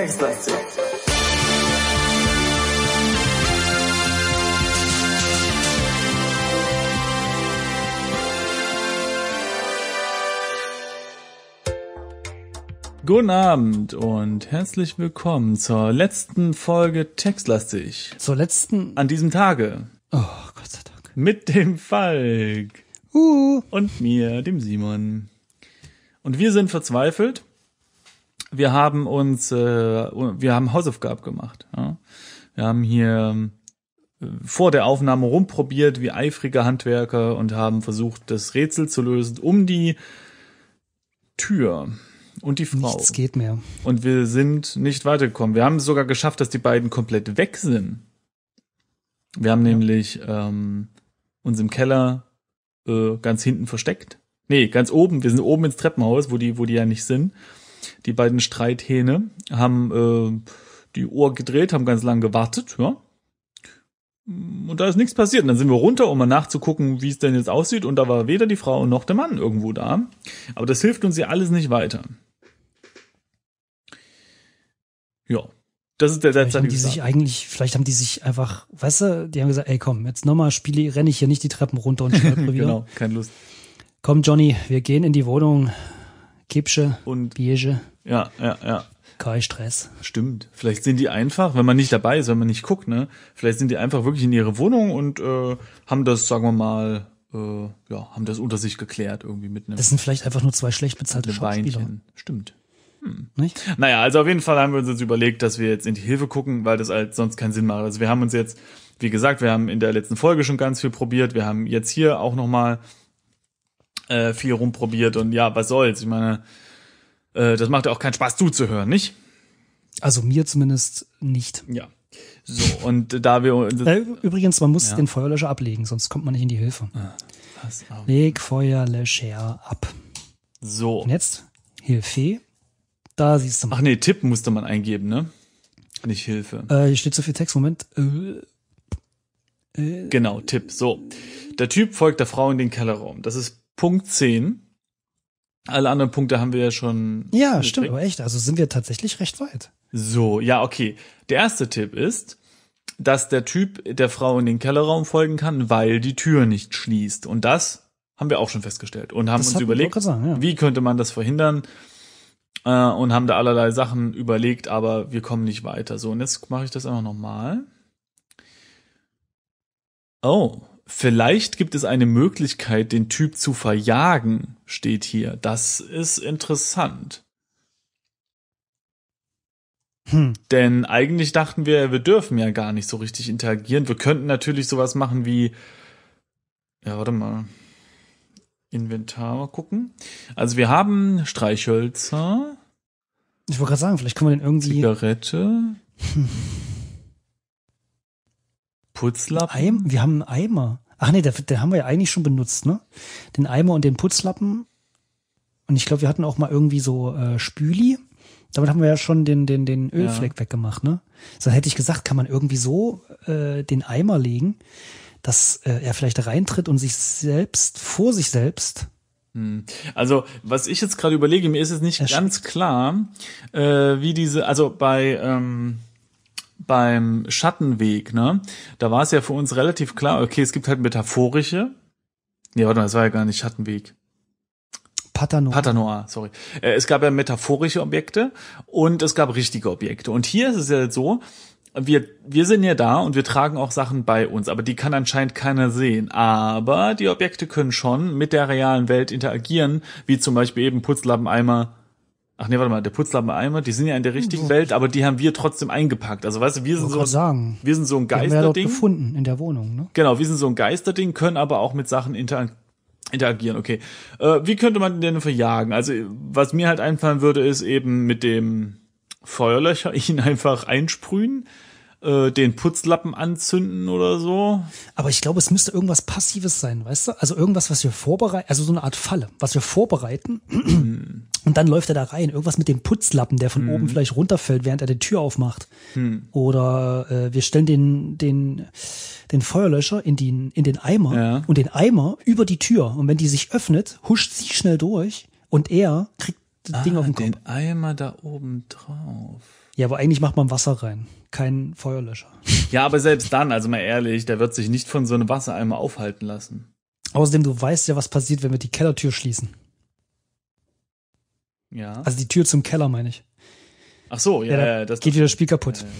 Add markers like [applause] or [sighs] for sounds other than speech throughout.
Textlastig. Guten Abend und herzlich willkommen zur letzten Folge Textlastig. Zur letzten? An diesem Tage. Oh, Gott sei Dank. Mit dem Falk. Uh. Und mir, dem Simon. Und wir sind verzweifelt, wir haben uns, äh, wir haben Hausaufgaben gemacht. Ja? Wir haben hier äh, vor der Aufnahme rumprobiert wie eifrige Handwerker und haben versucht, das Rätsel zu lösen um die Tür und die Frau. Nichts geht mehr. Und wir sind nicht weitergekommen. Wir haben es sogar geschafft, dass die beiden komplett weg sind. Wir haben ja. nämlich ähm, uns im Keller äh, ganz hinten versteckt. Nee, ganz oben. Wir sind oben ins Treppenhaus, wo die, wo die ja nicht sind. Die beiden Streithähne haben äh, die Uhr gedreht, haben ganz lang gewartet, ja. Mm, und da ist nichts passiert. Und dann sind wir runter, um mal nachzugucken, wie es denn jetzt aussieht. Und da war weder die Frau noch der Mann irgendwo da. Aber das hilft uns ja alles nicht weiter. Ja. Das ist der vielleicht haben die sich eigentlich, vielleicht haben die sich einfach, weißt du, die haben gesagt, ey komm, jetzt nochmal spiele, renne ich hier nicht die Treppen runter und [laughs] schnappe wieder. genau, keine Lust. Komm Johnny, wir gehen in die Wohnung, Kipsche und Bierge. Ja, ja, ja. Kein Stress. Stimmt. Vielleicht sind die einfach, wenn man nicht dabei ist, wenn man nicht guckt, ne? Vielleicht sind die einfach wirklich in ihre Wohnung und äh, haben das, sagen wir mal, äh, ja, haben das unter sich geklärt irgendwie mit einem. Das sind vielleicht einfach nur zwei schlecht bezahlte Schauspieler. Beinchen. Stimmt. Hm. Nicht? Naja, also auf jeden Fall haben wir uns jetzt überlegt, dass wir jetzt in die Hilfe gucken, weil das halt sonst keinen Sinn macht. Also wir haben uns jetzt, wie gesagt, wir haben in der letzten Folge schon ganz viel probiert. Wir haben jetzt hier auch nochmal äh, viel rumprobiert und ja, was soll's? Ich meine, äh, das macht ja auch keinen Spaß zuzuhören, nicht? Also mir zumindest nicht. Ja. So, und da wir. Äh, übrigens, man muss ja. den Feuerlöscher ablegen, sonst kommt man nicht in die Hilfe. Was? Ah, Leg Feuerlöscher ab. So. Und jetzt Hilfe. Da siehst du mal. Ach nee, Tipp musste man eingeben, ne? Nicht Hilfe. Äh, hier steht so viel Text. Moment. Äh, äh, genau, Tipp. So. Der Typ folgt der Frau in den Kellerraum. Das ist Punkt 10. Alle anderen Punkte haben wir ja schon. Ja, gekriegt. stimmt, aber echt. Also sind wir tatsächlich recht weit. So, ja, okay. Der erste Tipp ist, dass der Typ der Frau in den Kellerraum folgen kann, weil die Tür nicht schließt. Und das haben wir auch schon festgestellt und haben das uns überlegt, sagen, ja. wie könnte man das verhindern äh, und haben da allerlei Sachen überlegt, aber wir kommen nicht weiter. So, und jetzt mache ich das einfach nochmal. Oh, Vielleicht gibt es eine Möglichkeit, den Typ zu verjagen, steht hier. Das ist interessant. Hm. Denn eigentlich dachten wir, wir dürfen ja gar nicht so richtig interagieren. Wir könnten natürlich sowas machen wie, ja, warte mal, Inventar mal gucken. Also wir haben Streichhölzer. Ich wollte gerade sagen, vielleicht können wir den irgendwie. Zigarette. Hm. [laughs] Putzlappen? Eim, wir haben einen Eimer. Ach nee, der, der haben wir ja eigentlich schon benutzt, ne? Den Eimer und den Putzlappen. Und ich glaube, wir hatten auch mal irgendwie so äh, Spüli. Damit haben wir ja schon den, den, den Ölfleck ja. weggemacht, ne? So hätte ich gesagt, kann man irgendwie so äh, den Eimer legen, dass äh, er vielleicht reintritt und sich selbst, vor sich selbst hm. also, was ich jetzt gerade überlege, mir ist jetzt nicht ganz klar, äh, wie diese, also bei, ähm, beim Schattenweg, ne? Da war es ja für uns relativ klar, okay, es gibt halt metaphorische. Ja, warte mal, es war ja gar nicht Schattenweg. Paternoir. Paternoir, sorry. Äh, es gab ja metaphorische Objekte und es gab richtige Objekte. Und hier ist es ja so, wir, wir sind ja da und wir tragen auch Sachen bei uns, aber die kann anscheinend keiner sehen. Aber die Objekte können schon mit der realen Welt interagieren, wie zum Beispiel eben Putzlappen, Eimer, Ach nee, warte mal, der Putzlappen-Eimer, die sind ja in der richtigen so. Welt, aber die haben wir trotzdem eingepackt. Also weißt du, wir sind so sagen, wir sind so ein Geisterding. Die haben wir dort gefunden in der Wohnung, ne? Genau, wir sind so ein Geisterding, können aber auch mit Sachen inter interagieren. Okay, äh, wie könnte man den denn verjagen? Also was mir halt einfallen würde, ist eben mit dem Feuerlöcher [laughs] ihn einfach einsprühen äh, den Putzlappen anzünden oder so. Aber ich glaube, es müsste irgendwas Passives sein, weißt du? Also irgendwas, was wir vorbereiten, also so eine Art Falle, was wir vorbereiten. Hm. und dann läuft er da rein. Irgendwas mit dem Putzlappen, der von mhm. oben vielleicht runterfällt, während er die Tür aufmacht. Mhm. Oder äh, wir stellen den, den, den Feuerlöscher in, den in den Eimer ja. und den Eimer über die Tür. Und wenn die sich öffnet, huscht sie schnell durch und er kriegt das ah, Ding auf den Kopf. Den Eimer da oben drauf. Ja, aber eigentlich macht man Wasser rein keinen Feuerlöscher. [laughs] Ja, aber selbst dann, also mal ehrlich, der wird sich nicht von so einem Wassereimer aufhalten lassen. Außerdem, du weißt ja, was passiert, wenn wir die Kellertür schließen. Ja. Also die Tür zum Keller, meine ich. Ach so, ja, ja, ja das geht wieder das Spiel kaputt. Ja, ja.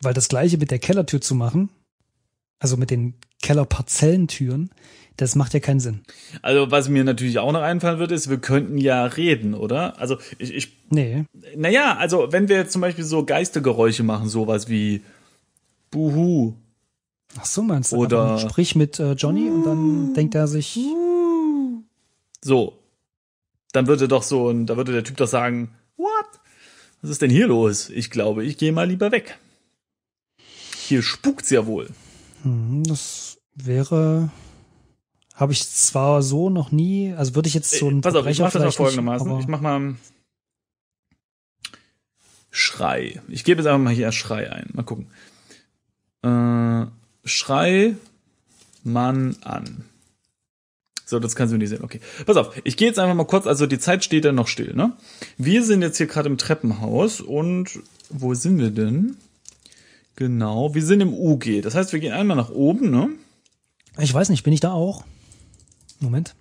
Weil das gleiche mit der Kellertür zu machen, also mit den Kellerparzellentüren, das macht ja keinen Sinn. Also, was mir natürlich auch noch einfallen würde, ist, wir könnten ja reden, oder? Also, ich. ich nee. Naja, also, wenn wir jetzt zum Beispiel so Geistergeräusche machen, sowas wie Buhu. Ach so, meinst du? Oder. Also, sprich mit äh, Johnny und dann denkt er sich. So. Dann würde doch so und da würde der Typ doch sagen, what? Was ist denn hier los? Ich glaube, ich gehe mal lieber weg. Hier spukt's ja wohl. Hm, das wäre habe ich zwar so noch nie, also würde ich jetzt so ein. Äh, pass auf, ich mache das mal folgendermaßen. Nicht, ich mach mal Schrei. Ich gebe jetzt einfach mal hier Schrei ein. Mal gucken. Äh, Schrei Mann an. So, das kannst du nicht sehen. Okay. Pass auf, ich gehe jetzt einfach mal kurz, also die Zeit steht dann noch still, ne? Wir sind jetzt hier gerade im Treppenhaus und wo sind wir denn? Genau, wir sind im UG. Das heißt, wir gehen einmal nach oben, ne? Ich weiß nicht, bin ich da auch? Moment.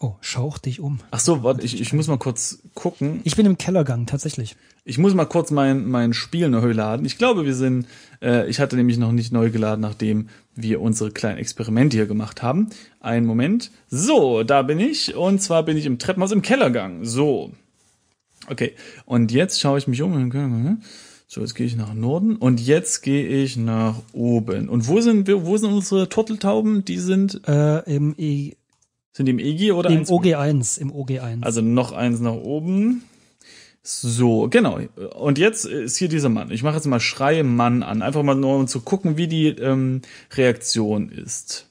Oh, schauch dich um. Ach so, warte, ich, ich muss mal kurz gucken. Ich bin im Kellergang, tatsächlich. Ich muss mal kurz mein, mein Spiel neu laden. Ich glaube, wir sind, äh, ich hatte nämlich noch nicht neu geladen, nachdem wir unsere kleinen Experimente hier gemacht haben. Einen Moment. So, da bin ich. Und zwar bin ich im Treppenhaus im Kellergang. So. Okay. Und jetzt schaue ich mich um. Okay. So, jetzt gehe ich nach Norden und jetzt gehe ich nach oben. Und wo sind wir, wo sind unsere Turteltauben? Die sind äh, im e sind im EG oder im 1? OG1, im OG1. Also noch eins nach oben. So, genau. Und jetzt ist hier dieser Mann. Ich mache jetzt mal Schreie Mann an, einfach mal nur um zu gucken, wie die ähm, Reaktion ist.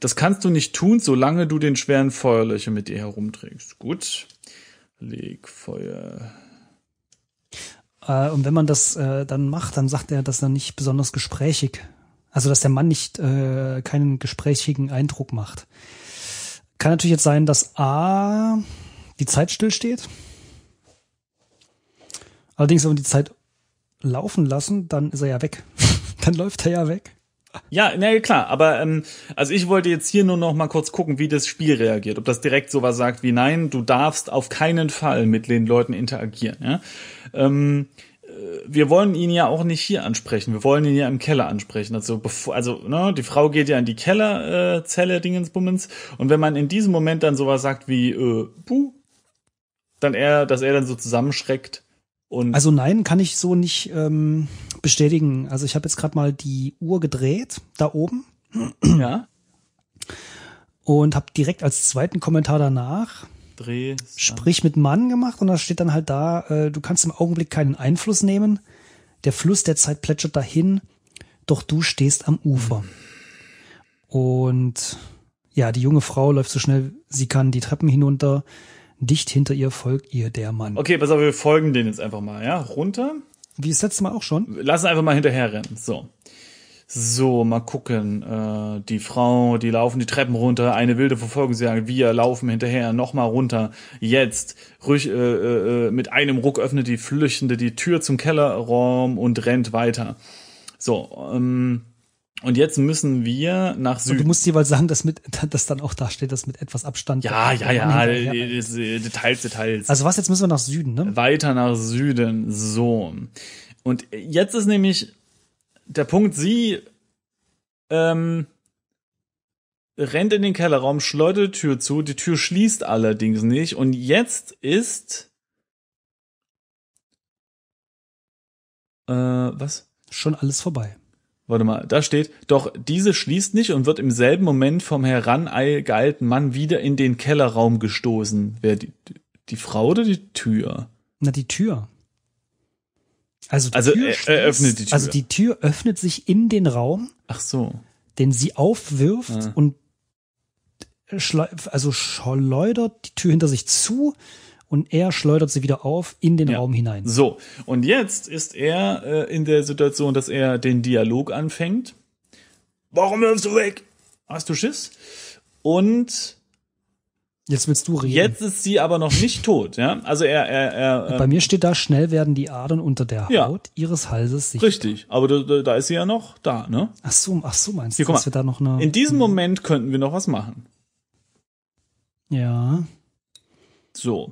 Das kannst du nicht tun, solange du den schweren Feuerlöcher mit dir herumträgst. Gut. Leg Feuer äh, und wenn man das äh, dann macht, dann sagt er, dass er nicht besonders gesprächig, also dass der Mann nicht äh, keinen gesprächigen Eindruck macht. Kann natürlich jetzt sein, dass A, die Zeit stillsteht. Allerdings, wenn wir die Zeit laufen lassen, dann ist er ja weg. [laughs] dann läuft er ja weg. Ja, na ja, klar, aber ähm, also ich wollte jetzt hier nur noch mal kurz gucken, wie das Spiel reagiert, ob das direkt sowas sagt wie nein, du darfst auf keinen Fall mit den Leuten interagieren. Ja? Ähm, äh, wir wollen ihn ja auch nicht hier ansprechen, wir wollen ihn ja im Keller ansprechen. Also bevor, also ne, die Frau geht ja in die Kellerzelle äh, Dingensbummens und wenn man in diesem Moment dann sowas sagt wie äh, puh, dann er, dass er dann so zusammenschreckt und also nein, kann ich so nicht. Ähm bestätigen. Also ich habe jetzt gerade mal die Uhr gedreht, da oben. [clears throat] Ja. Und habe direkt als zweiten Kommentar danach Dreh, Sprich mit Mann gemacht und da steht dann halt da, äh, du kannst im Augenblick keinen Einfluss nehmen. Der Fluss der Zeit plätschert dahin, doch du stehst am Ufer. Und ja, die junge Frau läuft so schnell sie kann die Treppen hinunter. Dicht hinter ihr folgt ihr der Mann. Okay, pass auf, wir folgen den jetzt einfach mal, ja? Runter. Wie das letzte Mal auch schon. Lass einfach mal hinterher rennen. So. So, mal gucken. Äh, die Frau, die laufen die Treppen runter, eine wilde Verfolgungsjagd. Wir laufen hinterher, nochmal runter. Jetzt ruhig, äh, äh, äh, mit einem Ruck öffnet die Flüchtende die Tür zum Kellerraum und rennt weiter. So, ähm, und jetzt müssen wir nach Süden. Und du musst jeweils sagen, dass, mit, [laughs] dass dann auch da steht, dass mit etwas Abstand. ja, ja, ja. Details, Details. Also was, jetzt müssen wir nach Süden, ne? Weiter nach Süden, so. Und jetzt ist nämlich der Punkt, sie ähm, rennt in den Kellerraum, schleudert die Tür zu, die Tür schließt allerdings nicht. Und jetzt ist. Äh, was? Schon alles vorbei. Warte mal, da steht, doch diese schließt nicht und wird im selben Moment vom herangeeilten Mann wieder in den Kellerraum gestoßen. Wer die, die Frau oder die Tür? Na, die Tür. Also die, also, Tür, äh, schließt, die Tür Also die Tür öffnet sich in den Raum. Ach so. Den sie aufwirft ah. und also schleudert die Tür hinter sich zu und er schleudert sie wieder auf in den ja. Raum hinein. So, und jetzt ist er äh, in der Situation, dass er den Dialog anfängt. Warum wirfst du weg? Hast du Schiss? Und Jetzt willst du reden. Jetzt ist sie aber noch nicht tot, ja? Also er, er, er. Äh, bei mir steht da, schnell werden die Adern unter der Haut ja. ihres Halses sichtbar. Richtig, aber da, da, ist sie ja noch da, ne? Ach so, ach so meinst du, dass wir da noch eine. In diesem hm. Moment könnten wir noch was machen. Ja. So.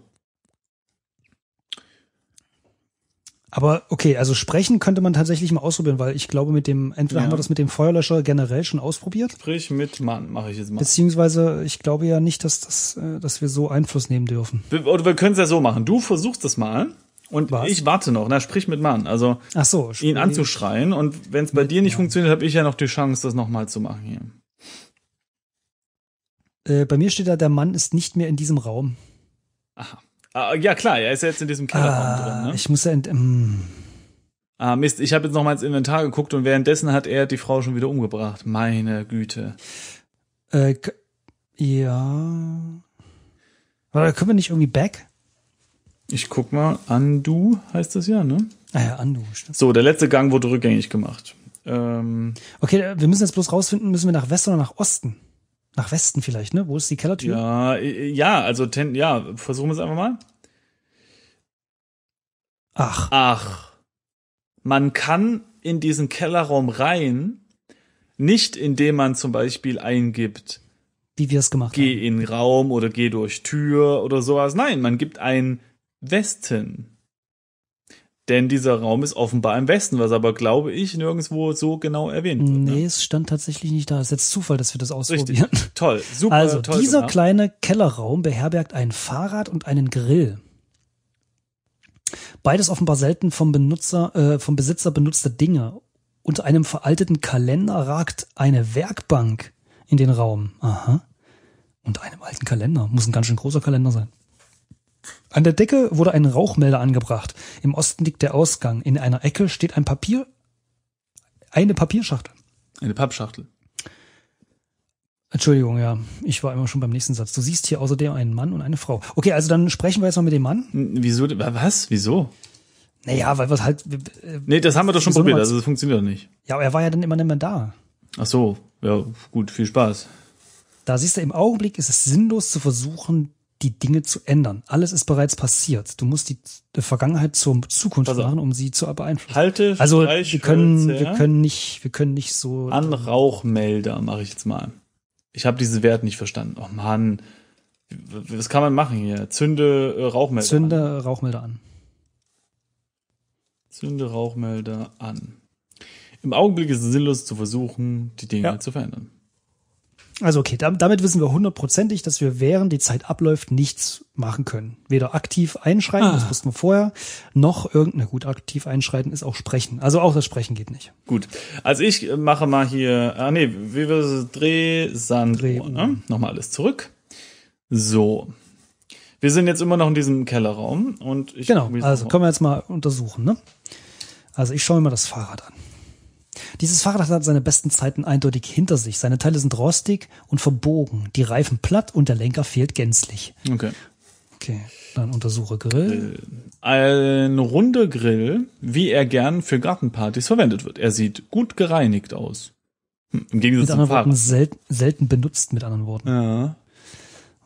Aber okay, also sprechen könnte man tatsächlich mal ausprobieren, weil ich glaube, mit dem, entweder ja. haben wir das mit dem Feuerlöscher generell schon ausprobiert. Sprich mit Mann, mache ich jetzt mal. Beziehungsweise, ich glaube ja nicht, dass, das, äh, dass wir so Einfluss nehmen dürfen. Wir, oder wir können es ja so machen. Du versuchst das mal und Was? ich warte noch. Na, sprich mit Mann. Also Ach so, ihn anzuschreien. Und wenn es bei dir nicht Mann. funktioniert, habe ich ja noch die Chance, das nochmal zu machen hier. Äh, bei mir steht da, der Mann ist nicht mehr in diesem Raum. Aha. Ah, ja, klar, er ist ja jetzt in diesem Kellerraum ah, drin, ne? Ich muss ja. Ähm. Ah, Mist, ich habe jetzt noch mal ins Inventar geguckt und währenddessen hat er die Frau schon wieder umgebracht. Meine Güte. Äh, ja. Oder können wir nicht irgendwie back? Ich guck mal, Andu heißt das ja, ne? Ah ja, Andu. stimmt. So, der letzte Gang wurde rückgängig gemacht. Ähm, okay, wir müssen jetzt bloß rausfinden, müssen wir nach Westen oder nach Osten? Nach Westen vielleicht, ne? Wo ist die Kellertür? Ja, äh, äh, ja, also ten, ja, versuchen wir es einfach mal. Ach. Ach. Man kann in diesen Kellerraum rein, nicht indem man zum Beispiel eingibt, wie wir es gemacht geh haben. Geh in Raum oder geh durch Tür oder sowas. Nein, man gibt ein Westen. Denn dieser Raum ist offenbar im Westen, was aber, glaube ich, nirgendwo so genau erwähnt wird. Ne? Nee, ne? es stand tatsächlich nicht da. Es ist jetzt Zufall, dass wir das ausprobieren. Richtig. [laughs] Toll, super. Also, toll dieser gemacht. kleine Kellerraum beherbergt ein Fahrrad und einen Grill. Beides offenbar selten vom, Benutzer, äh, vom Besitzer benutzte Dinge. Unter einem veralteten Kalender ragt eine Werkbank in den Raum. Aha. Unter einem alten Kalender. Muss ein ganz schön großer Kalender sein. An der Decke wurde ein Rauchmelder angebracht. Im Osten liegt der Ausgang. In einer Ecke steht ein Papier, eine Papierschachtel. Eine Pappschachtel. Entschuldigung, ja. Ich war immer schon beim nächsten Satz. Du siehst hier außerdem einen Mann und eine Frau. Okay, also dann sprechen wir jetzt mal mit dem Mann. Hm, wieso? Was? Wieso? Naja, weil wir halt. Äh, nee, das haben wir doch schon probiert. Also, das funktioniert doch nicht. Ja, aber er war ja dann immer nicht mehr da. Ach so. Ja, gut. Viel Spaß. Da siehst du, im Augenblick ist es sinnlos zu versuchen, die Dinge zu ändern. Alles ist bereits passiert. Du musst die äh, Vergangenheit zur Zukunft also, machen, um sie zu beeinflussen. Halte also wir können, wir können nicht, wir können nicht so. An ähm, Rauchmelder mache ich jetzt mal. Ich habe diesen Wert nicht verstanden. Oh Mann, was kann man machen hier? Zünde äh, Rauchmelder. Zünde an. Rauchmelder an. Zünde Rauchmelder an. Im Augenblick ist es sinnlos zu versuchen, die Dinge ja. zu verändern. Also okay, damit wissen wir hundertprozentig, dass wir während die Zeit abläuft nichts machen können. Weder aktiv einschreiten, ah. das wussten wir vorher, noch irgendeine gut aktiv einschreiten ist auch sprechen. Also auch das Sprechen geht nicht. Gut. Also ich äh, mache mal hier, ah nee, wie wir es Dreh, Sand, Dreh, ne? nochmal alles zurück. So. Wir sind jetzt immer noch in diesem Kellerraum und ich Genau, also können wir jetzt mal untersuchen, ne? Also ich schaue mir mal das Fahrrad an. Dieses Fahrrad hat seine besten Zeiten eindeutig hinter sich. Seine Teile sind rostig und verbogen, die Reifen platt und der Lenker fehlt gänzlich. Okay. Okay, dann untersuche Grill. Äh, ein runder Grill, wie er gern für Gartenpartys verwendet wird. Er sieht gut gereinigt aus. Hm, Im Gegensatz mit anderen Worten, sel selten benutzt, mit anderen Worten. Ja.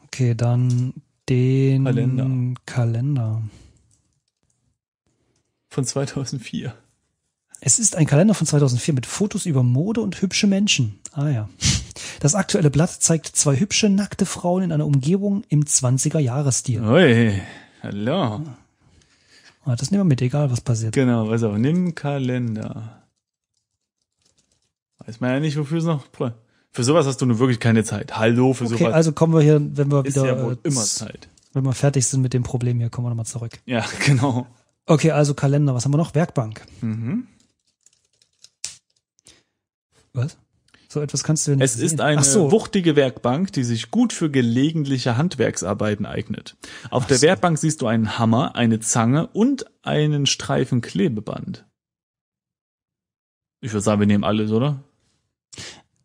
Okay, dann den Kalender. Kalender. Von 2004. Es ist ein Kalender von 2004 mit Fotos über Mode und hübsche Menschen. Ah ja. Das aktuelle Blatt zeigt zwei hübsche, nackte Frauen in einer Umgebung im 20er-Jahresstil. Ui, hallo. Ah, das nehmen wir mit, egal was passiert. Genau, was auch. Nimm Kalender. Weiß man ja nicht, wofür es noch. Für sowas hast du nur wirklich keine Zeit. Hallo, für okay, sowas. Okay, also kommen wir hier, wenn wir ist wieder. Ja wohl äh, immer Zeit. Wenn wir fertig sind mit dem Problem hier, kommen wir nochmal zurück. Ja, [laughs] genau. Okay, also Kalender. Was haben wir noch? Werkbank. Mhm. Was? So etwas kannst du nicht Es sehen. ist eine so. wuchtige Werkbank, die sich gut für gelegentliche Handwerksarbeiten eignet. Auf Ach der so. Werkbank siehst du einen Hammer, eine Zange und einen Streifen Klebeband. Ich würde sagen, wir nehmen alles, oder?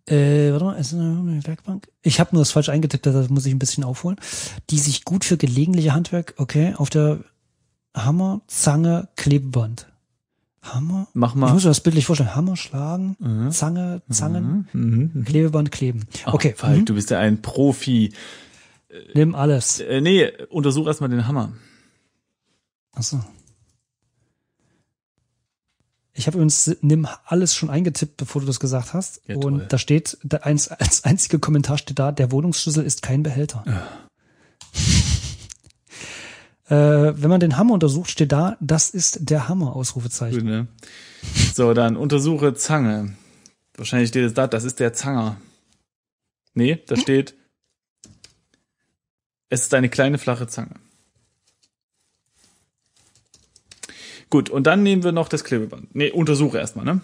Äh, warte mal, ist eine Werkbank? Ich habe nur das falsch eingetippt, das muss ich ein bisschen aufholen. Die sich gut für gelegentliche Handwerk, okay, auf der Hammer, Zange, Klebeband. Hammer? Mach mal. Ich muss mir das bildlich vorstellen. Hammer schlagen, mhm. Zange, Zangen, mhm. mhm. Klebeband kleben. Okay. Oh, Falk, mhm. du bist ja ein Profi. Nimm alles. Äh, äh nee, untersuch erstmal den Hammer. Achso. Ich habe übrigens nimm alles schon eingetippt, bevor du das gesagt hast. Ja, und da steht, [laughs] als einzige Kommentar steht da, der Wohnungsschlüssel ist kein Behälter. Ja. Ah. Äh, wenn man den Hammer untersucht, steht da, das ist der Hammer, Ausrufezeichen. Gut, ne? So, dann untersuche Zange. Wahrscheinlich steht es da, das ist der Zanger. Nee, da hm? steht, es ist eine kleine flache Zange. Gut, und dann nehmen wir noch das Klebeband. Nee, untersuche erstmal, ne?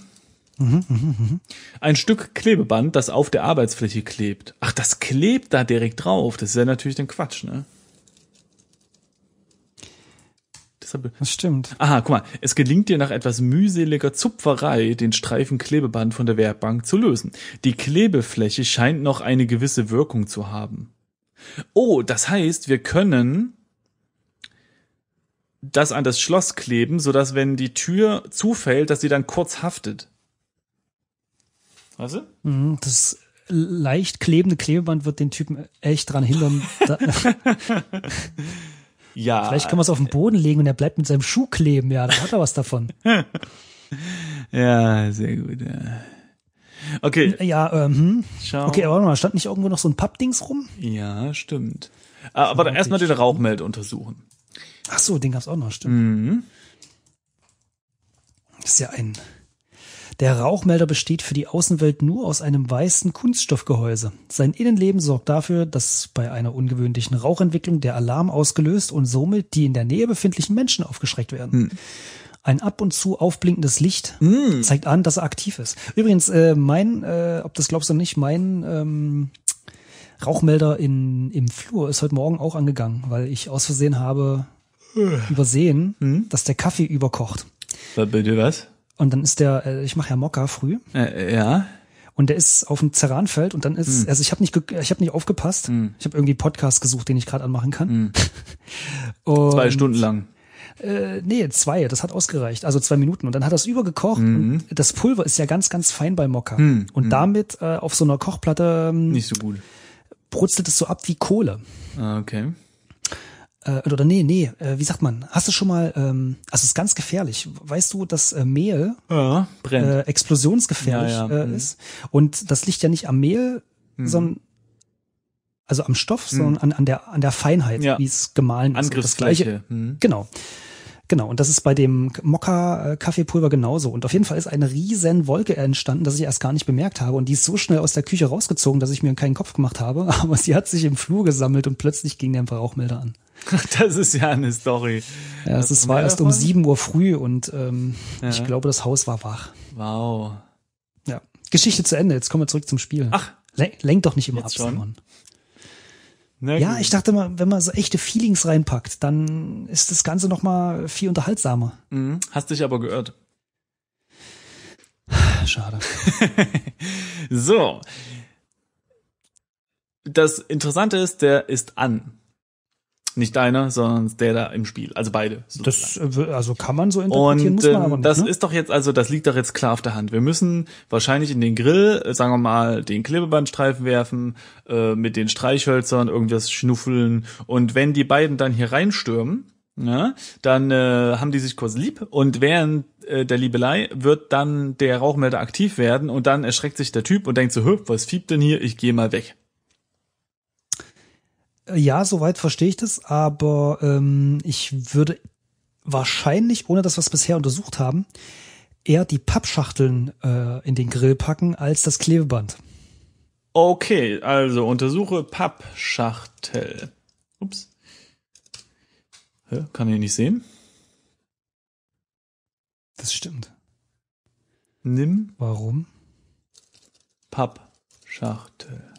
Mhm, mhm, mhm, Ein Stück Klebeband, das auf der Arbeitsfläche klebt. Ach, das klebt da direkt drauf. Das ist ja natürlich dann Quatsch, ne? extra. das stimmt. Aha, guck mal. Es gelingt dir nach etwas mühseliger Zupferei, den Streifen Klebeband von der Werkbank zu lösen. Die Klebefläche scheint noch eine gewisse Wirkung zu haben. Oh, das heißt, wir können das an das Schloss kleben, sodass, wenn die Tür zufällt, dass sie dann kurz haftet. Weißt du? Mhm, das leicht klebende Klebeband wird den Typen echt dran hindern. [laughs] [laughs] Ja. Vielleicht kann man es auf den Boden legen und er bleibt mit seinem Schuh kleben. Ja, dann hat er was davon. [laughs] ja, sehr gut. Ja. Okay. Ja, ähm, hm. Schau. Okay, warte mal, stand nicht irgendwo noch so ein Pappdings rum? Ja, stimmt. Aber ah, dann erstmal den Rauchmeld untersuchen. Ach so, den gab's auch noch, stimmt. Mhm. Das ist ja ein der Rauchmelder besteht für die Außenwelt nur aus einem weißen Kunststoffgehäuse. Sein Innenleben sorgt dafür, dass bei einer ungewöhnlichen Rauchentwicklung der Alarm ausgelöst und somit die in der Nähe befindlichen Menschen aufgeschreckt werden. Hm ein ab und zu aufblinkendes Licht mm. zeigt an, dass er aktiv ist. Übrigens, äh, mein, äh, ob das glaubst du nicht, mein ähm, Rauchmelder in, im Flur ist heute Morgen auch angegangen, weil ich aus Versehen habe äh. übersehen, mm. dass der Kaffee überkocht. Bitte was? Und dann ist der, äh, ich mache ja Mokka früh. Äh, äh, ja. Und der ist auf dem Zeranfeld und dann ist, hm. also ich habe nicht, ich habe nicht aufgepasst. Hm. Ich habe irgendwie Podcast gesucht, den ich gerade anmachen kann. Hm. [laughs] und, zwei Stunden lang. Äh, nee, zwei, das hat ausgereicht. Also zwei Minuten. Und dann hat das übergekocht. Mhm. Und das Pulver ist ja ganz, ganz fein bei Mokka. Hm. Und hm. damit äh, auf so einer Kochplatte. Ähm, nicht so gut brutzelt es so ab wie Kohle. Ah, okay äh, oder nee, nee, äh, wie sagt man, hast du schon mal, ähm, also es ist ganz gefährlich. Weißt du, dass äh, Mehl ja, äh, explosionsgefährlich ja, ja. Äh, mhm. ist? Und das liegt ja nicht am Mehl, mhm. sondern also am Stoff, mhm. sondern an, an, der, an der Feinheit, wie es gemahlen ist. Das gleiche. Mhm. Genau. Genau, und das ist bei dem Mokka-Kaffeepulver genauso. Und auf jeden Fall ist eine riesen Wolke entstanden, dass ich erst gar nicht bemerkt habe. Und die ist so schnell aus der Küche rausgezogen, dass ich mir keinen Kopf gemacht habe. [laughs] Aber sie hat sich im Flur gesammelt und plötzlich ging der Rauchmelder an. [laughs] Das ist ja eine Story. Ja, es war erst davon? um 7 Uhr früh und ähm, ja. ich glaube, das Haus war wach. Wow. Ja. Geschichte zu Ende. Jetzt kommen wir zurück zum Spiel. Ach. Lenk, doch nicht immer ab, schon? Simon. Na, ja, gut. ich dachte mal, wenn man so echte Feelings reinpackt, dann ist das Ganze noch mal viel unterhaltsamer. Mhm. Hast dich aber gehört. [sighs] Schade. [laughs] so. Das Interessante ist, der ist an. Nicht deiner, sondern der da im Spiel. Also beide. Sozusagen. Das, äh, also kann man so interpretieren, Und, muss man aber ähm, nicht, Das ne? ist doch jetzt, also das liegt doch jetzt klar auf der Hand. Wir müssen wahrscheinlich in den Grill, äh, sagen wir mal, den Klebebandstreifen werfen, äh, mit den Streichhölzern irgendwas schnuffeln. Und wenn die beiden dann hier reinstürmen, ja, ne, dann äh, haben die sich kurz lieb und während äh, der Liebelei wird dann der Rauchmelder aktiv werden und dann erschreckt sich der Typ und denkt so, was fiebt denn hier? Ich gehe mal weg. Ja, soweit verstehe ich das, aber ähm, ich würde wahrscheinlich, ohne dass wir es bisher untersucht haben, eher die Pappschachteln äh, in den Grill packen als das Klebeband. Okay, also untersuche Pappschachtel. Ups. Hä, kann ich nicht sehen? Das stimmt. Nimm. Warum? Pappschachtel.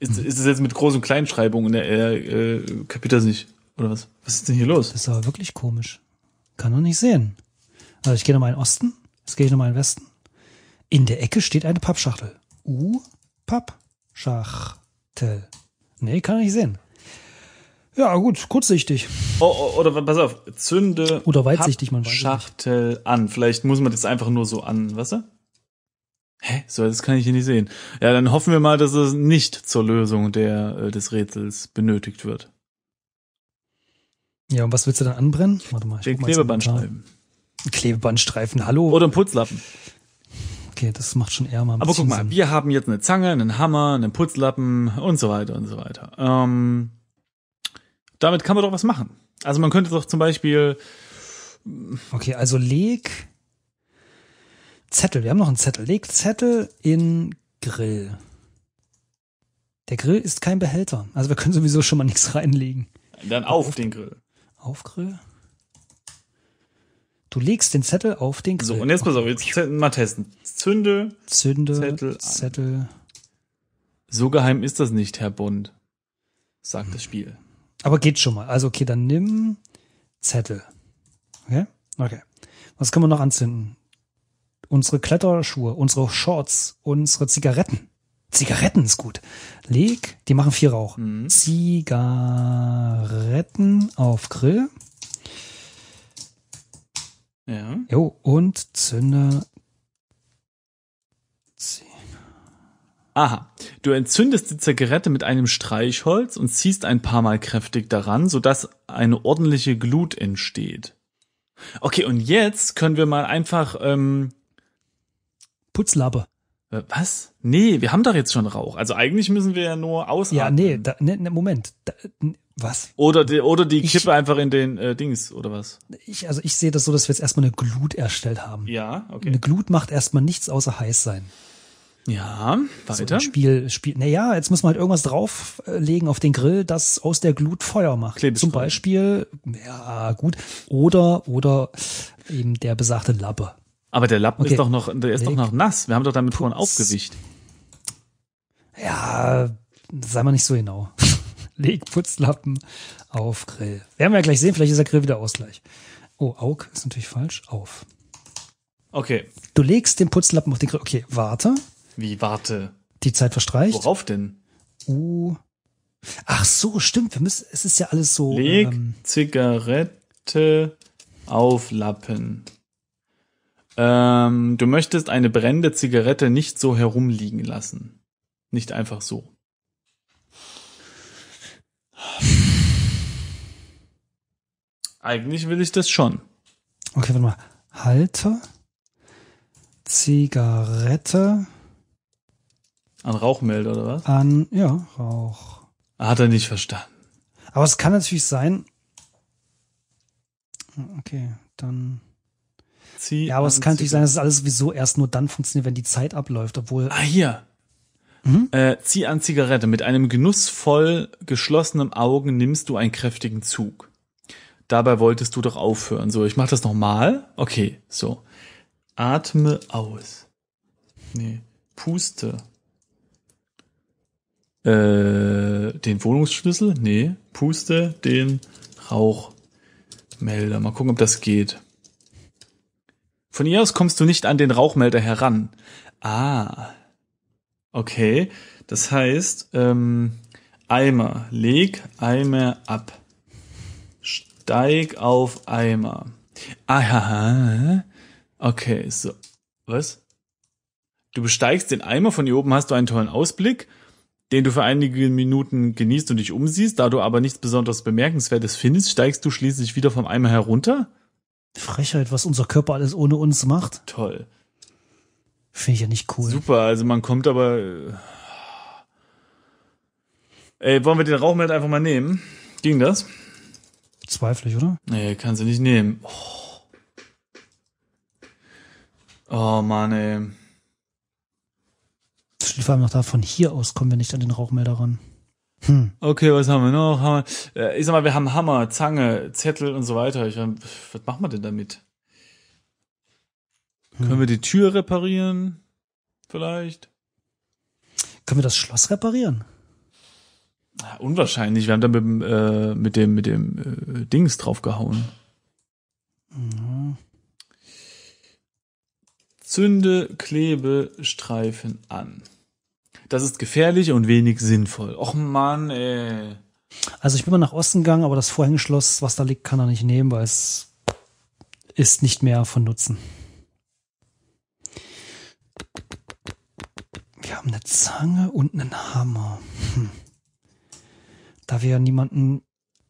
Ist, ist es jetzt mit Groß- und Kleinschreibung in der äh, äh, kapiert das nicht? Oder was? Was ist denn hier los? Das ist aber wirklich komisch. Kann doch nicht sehen. Also ich gehe nochmal in den Osten, jetzt gehe ich nochmal in den Westen. In der Ecke steht eine Pappschachtel. U, Pappschachtel. Nee, kann ich sehen. Ja, gut, kurzsichtig. Oh, oh, oder pass auf, zünde oder weitsichtig, man Schachtel an. Vielleicht muss man das einfach nur so an, weißt du? Hä? So, das kann ich hier nicht sehen. Ja, dann hoffen wir mal, dass es nicht zur Lösung der, äh, des Rätsels benötigt wird. Ja, und was willst du dann anbrennen? Warte mal. Ich Den Klebebandstreifen. Klebebandstreifen, hallo. Oder ein Putzlappen. Okay, das macht schon eher mal ein Aber guck mal, Sinn. wir haben jetzt eine Zange, einen Hammer, einen Putzlappen und so weiter und so weiter. Ähm, damit kann man doch was machen. Also man könnte doch zum Beispiel. Okay, also leg Zettel, wir haben noch einen Zettel. Leg Zettel in Grill. Der Grill ist kein Behälter. Also wir können sowieso schon mal nichts reinlegen. Dann auf, auf den Grill. Auf Grill? Du legst den Zettel auf den Grill. So, und jetzt pass auf, jetzt mal testen. Zünde. Zünde. Zettel. Zettel. So geheim ist das nicht, Herr Bond, sagt hm. das Spiel. Aber geht schon mal. Also, okay, dann nimm Zettel. Okay? Okay. Was können wir noch anzünden? unsere Kletterschuhe, unsere Shorts, unsere Zigaretten. Zigaretten ist gut. Leg, die machen viel Rauch. Mhm. Zigaretten auf Grill. Ja. Jo, und zünde. Aha. Du entzündest die Zigarette mit einem Streichholz und ziehst ein paar Mal kräftig daran, sodass eine ordentliche Glut entsteht. Okay, und jetzt können wir mal einfach ähm, Putzlappe. Äh, was? Nee, wir haben doch jetzt schon Rauch. Also eigentlich müssen wir ja nur ausatmen. Ja, nee, da, ne, ne, Moment. Da, ne, was? Oder die, oder die ich, Kippe einfach in den äh, Dings, oder was? Ich, also ich sehe das so, dass wir jetzt erstmal eine Glut erstellt haben. Ja, okay. Eine Glut macht erstmal nichts außer heiß sein. Ja, weiter. So Spiel, Spiel, naja, jetzt müssen wir halt irgendwas drauflegen auf den Grill, das aus der Glut Feuer macht. Zum Beispiel, ja, gut. Oder, oder eben der besagte Lappe. Aber der Lappen okay. ist doch noch, der ist Leg. doch noch nass. Wir haben doch damit vorhin aufgewischt. Ja, sei mal nicht so genau. [laughs] Leg Putzlappen auf Grill. Werden wir ja gleich sehen, vielleicht ist der Grill wieder Ausgleich. Oh, Aug ist natürlich falsch. Auf. Okay. Du legst den Putzlappen auf den Grill. Okay, warte. Wie warte? Die Zeit verstreicht. Worauf denn? Uh. Ach so, stimmt. Wir müssen, es ist ja alles so. Leg ähm, Zigarette auf Lappen. Ähm, du möchtest eine brennende Zigarette nicht so herumliegen lassen. Nicht einfach so. Eigentlich will ich das schon. Okay, warte mal. Halter, Zigarette. An Rauchmelder, oder was? An, ja, Rauch. Hat er nicht verstanden. Aber es kann natürlich sein. Okay, dann. Zieh ja, aber es kann natürlich sein, dass es alles sowieso erst nur dann funktioniert, wenn die Zeit abläuft, obwohl. Ah, hier. Mhm. Äh, zieh an Zigarette. Mit einem genussvoll geschlossenen Augen nimmst du einen kräftigen Zug. Dabei wolltest du doch aufhören. So, ich mach das nochmal. Okay, so. Atme aus. Nee. Puste. Äh, den Wohnungsschlüssel? Nee. Puste den Rauchmelder. Mal gucken, ob das geht. Von ihr aus kommst du nicht an den Rauchmelder heran. Ah. Okay. Das heißt, ähm, Eimer. Leg Eimer ab. Steig auf Eimer. Aha. Okay, so. Was? Du besteigst den Eimer, von hier oben hast du einen tollen Ausblick, den du für einige Minuten genießt und dich umsiehst. Da du aber nichts besonders Bemerkenswertes findest, steigst du schließlich wieder vom Eimer herunter Frechheit, was unser Körper alles ohne uns macht. Toll. Finde ich ja nicht cool. Super, also man kommt aber. Äh, ey, wollen wir den Rauchmelder einfach mal nehmen? Ging das? Zweifelig, oder? Nee, kannst du nicht nehmen. Oh, oh Mann, ey. Vor allem noch da, von hier aus kommen wir nicht an den Rauchmelder ran. Hm. Okay, was haben wir noch? Hammer. Äh, ich sag mal, wir haben Hammer, Zange, Zettel und so weiter. Ich meine, ähm, was machen wir denn damit? Hm. Können wir die Tür reparieren? Vielleicht? Können wir das Schloss reparieren? Ja, unwahrscheinlich. Wir haben da mit, dem, äh, mit dem, mit dem äh, Dings draufgehauen. Mhm. Zünde Klebe Streifen an. Das ist gefährlich und wenig sinnvoll. Och Mann, ey. Also ich bin mal nach Osten gegangen, aber das Vorhängeschloss, was da liegt, kann er nicht nehmen, weil es ist nicht mehr von Nutzen. Wir haben eine Zange und einen Hammer. Hm. Da wir niemanden,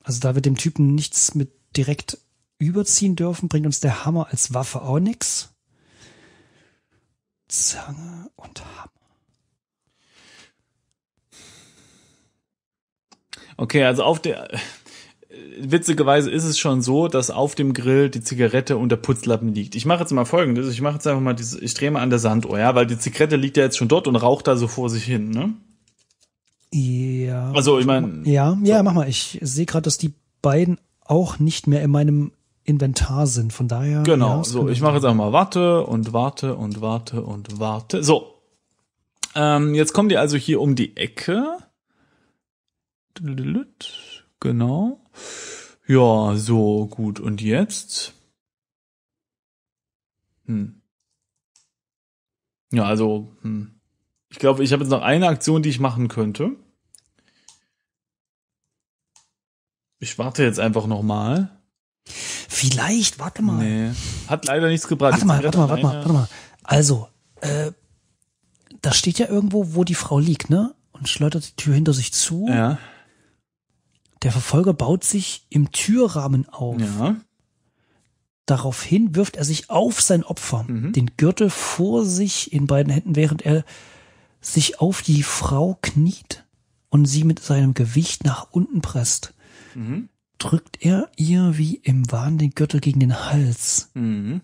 also da wir dem Typen nichts mit direkt überziehen dürfen, bringt uns der Hammer als Waffe auch nichts. Zange und Hammer. Okay, also auf der witzigerweise ist es schon so, dass auf dem Grill die Zigarette und der Putzlappen liegt. Ich mache jetzt mal folgendes, ich mache jetzt einfach mal diese, ich drehe mal an der Sanduhr, ja, weil die Zigarette liegt ja jetzt schon dort und raucht da so vor sich hin, ne? Ja. Also, ich meine. Ja, so. ja, mach mal. Ich sehe gerade, dass die beiden auch nicht mehr in meinem Inventar sind, von daher. Genau, ja, so, ich mache jetzt einfach mal warte und warte und warte und warte. So. Ähm, jetzt kommen die also hier um die Ecke. Genau. Ja, so, gut. Und jetzt? Hm. Ja, also, hm. Ich glaube, ich habe jetzt noch eine Aktion, die ich machen könnte. Ich warte jetzt einfach nochmal. Vielleicht, warte mal. Nee. Hat leider nichts gebracht. Warte mal, warte mal, warte mal, warte mal. Also, äh, da steht ja irgendwo, wo die Frau liegt, ne? Und schleudert die Tür hinter sich zu. Ja. Der Verfolger baut sich im Türrahmen auf. Ja. Daraufhin wirft er sich auf sein Opfer, mhm. den Gürtel vor sich in beiden Händen, während er sich auf die Frau kniet und sie mit seinem Gewicht nach unten presst. Mhm. Drückt er ihr wie im Wahn den Gürtel gegen den Hals. Mhm.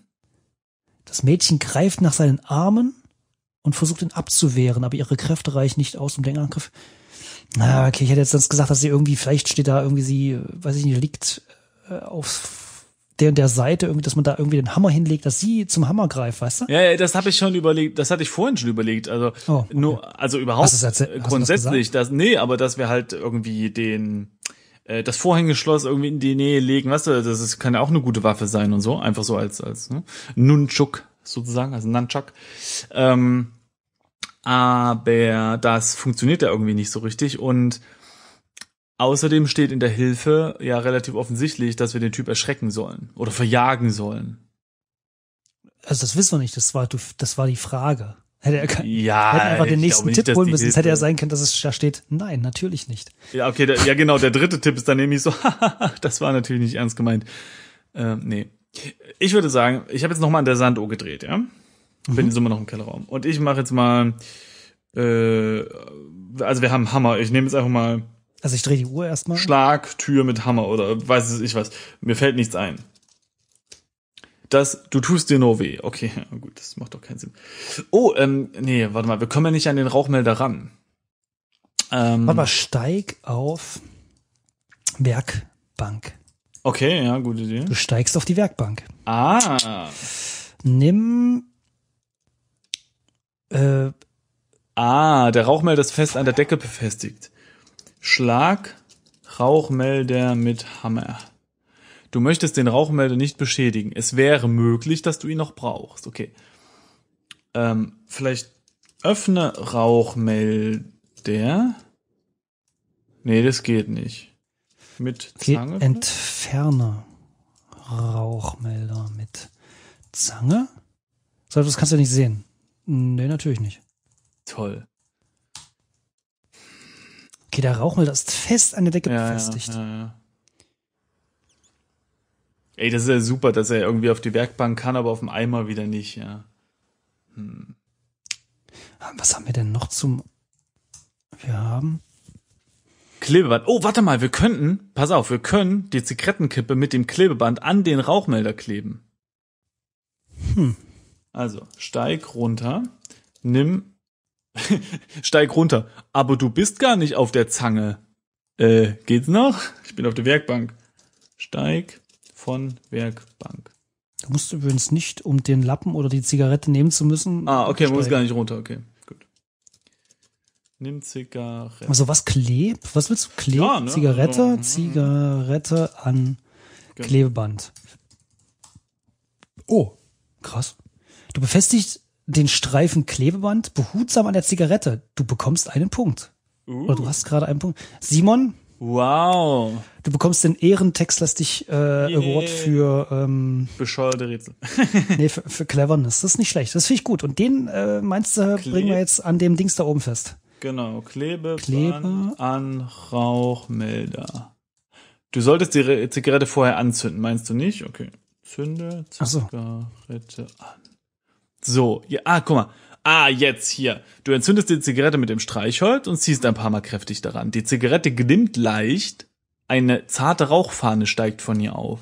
Das Mädchen greift nach seinen Armen und versucht ihn abzuwehren, aber ihre Kräfte reichen nicht aus, um den Angriff na, okay, ich hätte jetzt sonst gesagt, dass sie irgendwie, vielleicht steht da irgendwie sie, weiß ich nicht, liegt äh, auf der und der Seite irgendwie, dass man da irgendwie den Hammer hinlegt, dass sie zum Hammer greift, weißt du? Ja, ja das habe ich schon überlegt, das hatte ich vorhin schon überlegt, also oh, okay. nur, also überhaupt grundsätzlich, das, nee, aber dass wir halt irgendwie den, äh, das Vorhängeschloss irgendwie in die Nähe legen, weißt du, das ist, kann ja auch eine gute Waffe sein und so, einfach so als, als ne? Nunchuk sozusagen, also Nunchuk. Ähm, aber das funktioniert ja irgendwie nicht so richtig und außerdem steht in der Hilfe ja relativ offensichtlich, dass wir den Typ erschrecken sollen oder verjagen sollen. Also das wissen wir nicht, das war, das war die Frage. Hätte er kann, ja, hätten einfach den nächsten nicht, Tipp holen müssen. Es hätte ja sein können, dass es da steht, nein, natürlich nicht. Ja, okay, der, ja genau, der dritte Tipp ist dann nämlich so, [laughs] das war natürlich nicht ernst gemeint. Ähm, nee. Ich würde sagen, ich habe jetzt nochmal an der Sanduhr gedreht, ja? Mhm. Bin jetzt immer noch im Kellerraum. Und ich mache jetzt mal. Äh, also wir haben Hammer. Ich nehme jetzt einfach mal. Also ich drehe die Uhr erstmal. Schlag, Tür mit Hammer oder weiß ich was. Mir fällt nichts ein. Das, du tust dir nur weh. Okay, [laughs] gut, das macht doch keinen Sinn. Oh, ähm, nee, warte mal, wir kommen ja nicht an den Rauchmelder ran. Ähm, warte mal, steig auf Werkbank. Okay, ja, gute Idee. Du steigst auf die Werkbank. Ah. Nimm äh, ah, der Rauchmelder ist fest an der Decke befestigt. Schlag Rauchmelder mit Hammer. Du möchtest den Rauchmelder nicht beschädigen. Es wäre möglich, dass du ihn noch brauchst. Okay. Ähm, vielleicht öffne Rauchmelder. Nee, das geht nicht. Mit Zange? Okay, entferne Rauchmelder mit Zange? So etwas kannst du nicht sehen. Nee, natürlich nicht. Toll. Okay, der Rauchmelder ist fest an der Decke ja, befestigt. Ja, ja, Ey, das ist ja super, dass er irgendwie auf die Werkbank kann, aber auf dem Eimer wieder nicht, ja. Hm. Was haben wir denn noch zum. Wir haben. Klebeband. Oh, warte mal, wir könnten, pass auf, wir können die Zigarettenkippe mit dem Klebeband an den Rauchmelder kleben. Hm. Also, steig runter, nimm, [laughs] steig runter, aber du bist gar nicht auf der Zange. Äh, geht's noch? Ich bin auf der Werkbank. Steig von Werkbank. Du musst übrigens nicht, um den Lappen oder die Zigarette nehmen zu müssen. Ah, okay, man muss gar nicht runter, okay. Gut. Nimm Zigarette. Also was klebt? Was willst du kleben? Ja, ne? Zigarette, also, mhm. Zigarette an okay. Genau. Klebeband. Oh, krass. Du befestigst den Streifen Klebeband behutsam an der Zigarette. Du bekommst einen Punkt. Uh. Oder du uh. hast gerade einen Punkt. Simon? Wow. Du bekommst den ehrentextlastig äh, yeah. Award für ähm, bescheuerte Rätsel. [laughs] nee, für, für Cleverness. Das ist nicht schlecht. Das finde ich gut. Und den äh, meinst du, Kleb bringen wir jetzt an dem Dings da oben fest. Genau, Klebe, Klebe. an Rauchmelder. Du solltest die Zigarette vorher anzünden, meinst du nicht? Okay. Zünde Zigarette so. an. So, ja, ah, guck mal. Ah, jetzt hier. Du entzündest die Zigarette mit dem Streichholz und ziehst ein paar Mal kräftig daran. Die Zigarette glimmt leicht, eine zarte Rauchfahne steigt von ihr auf.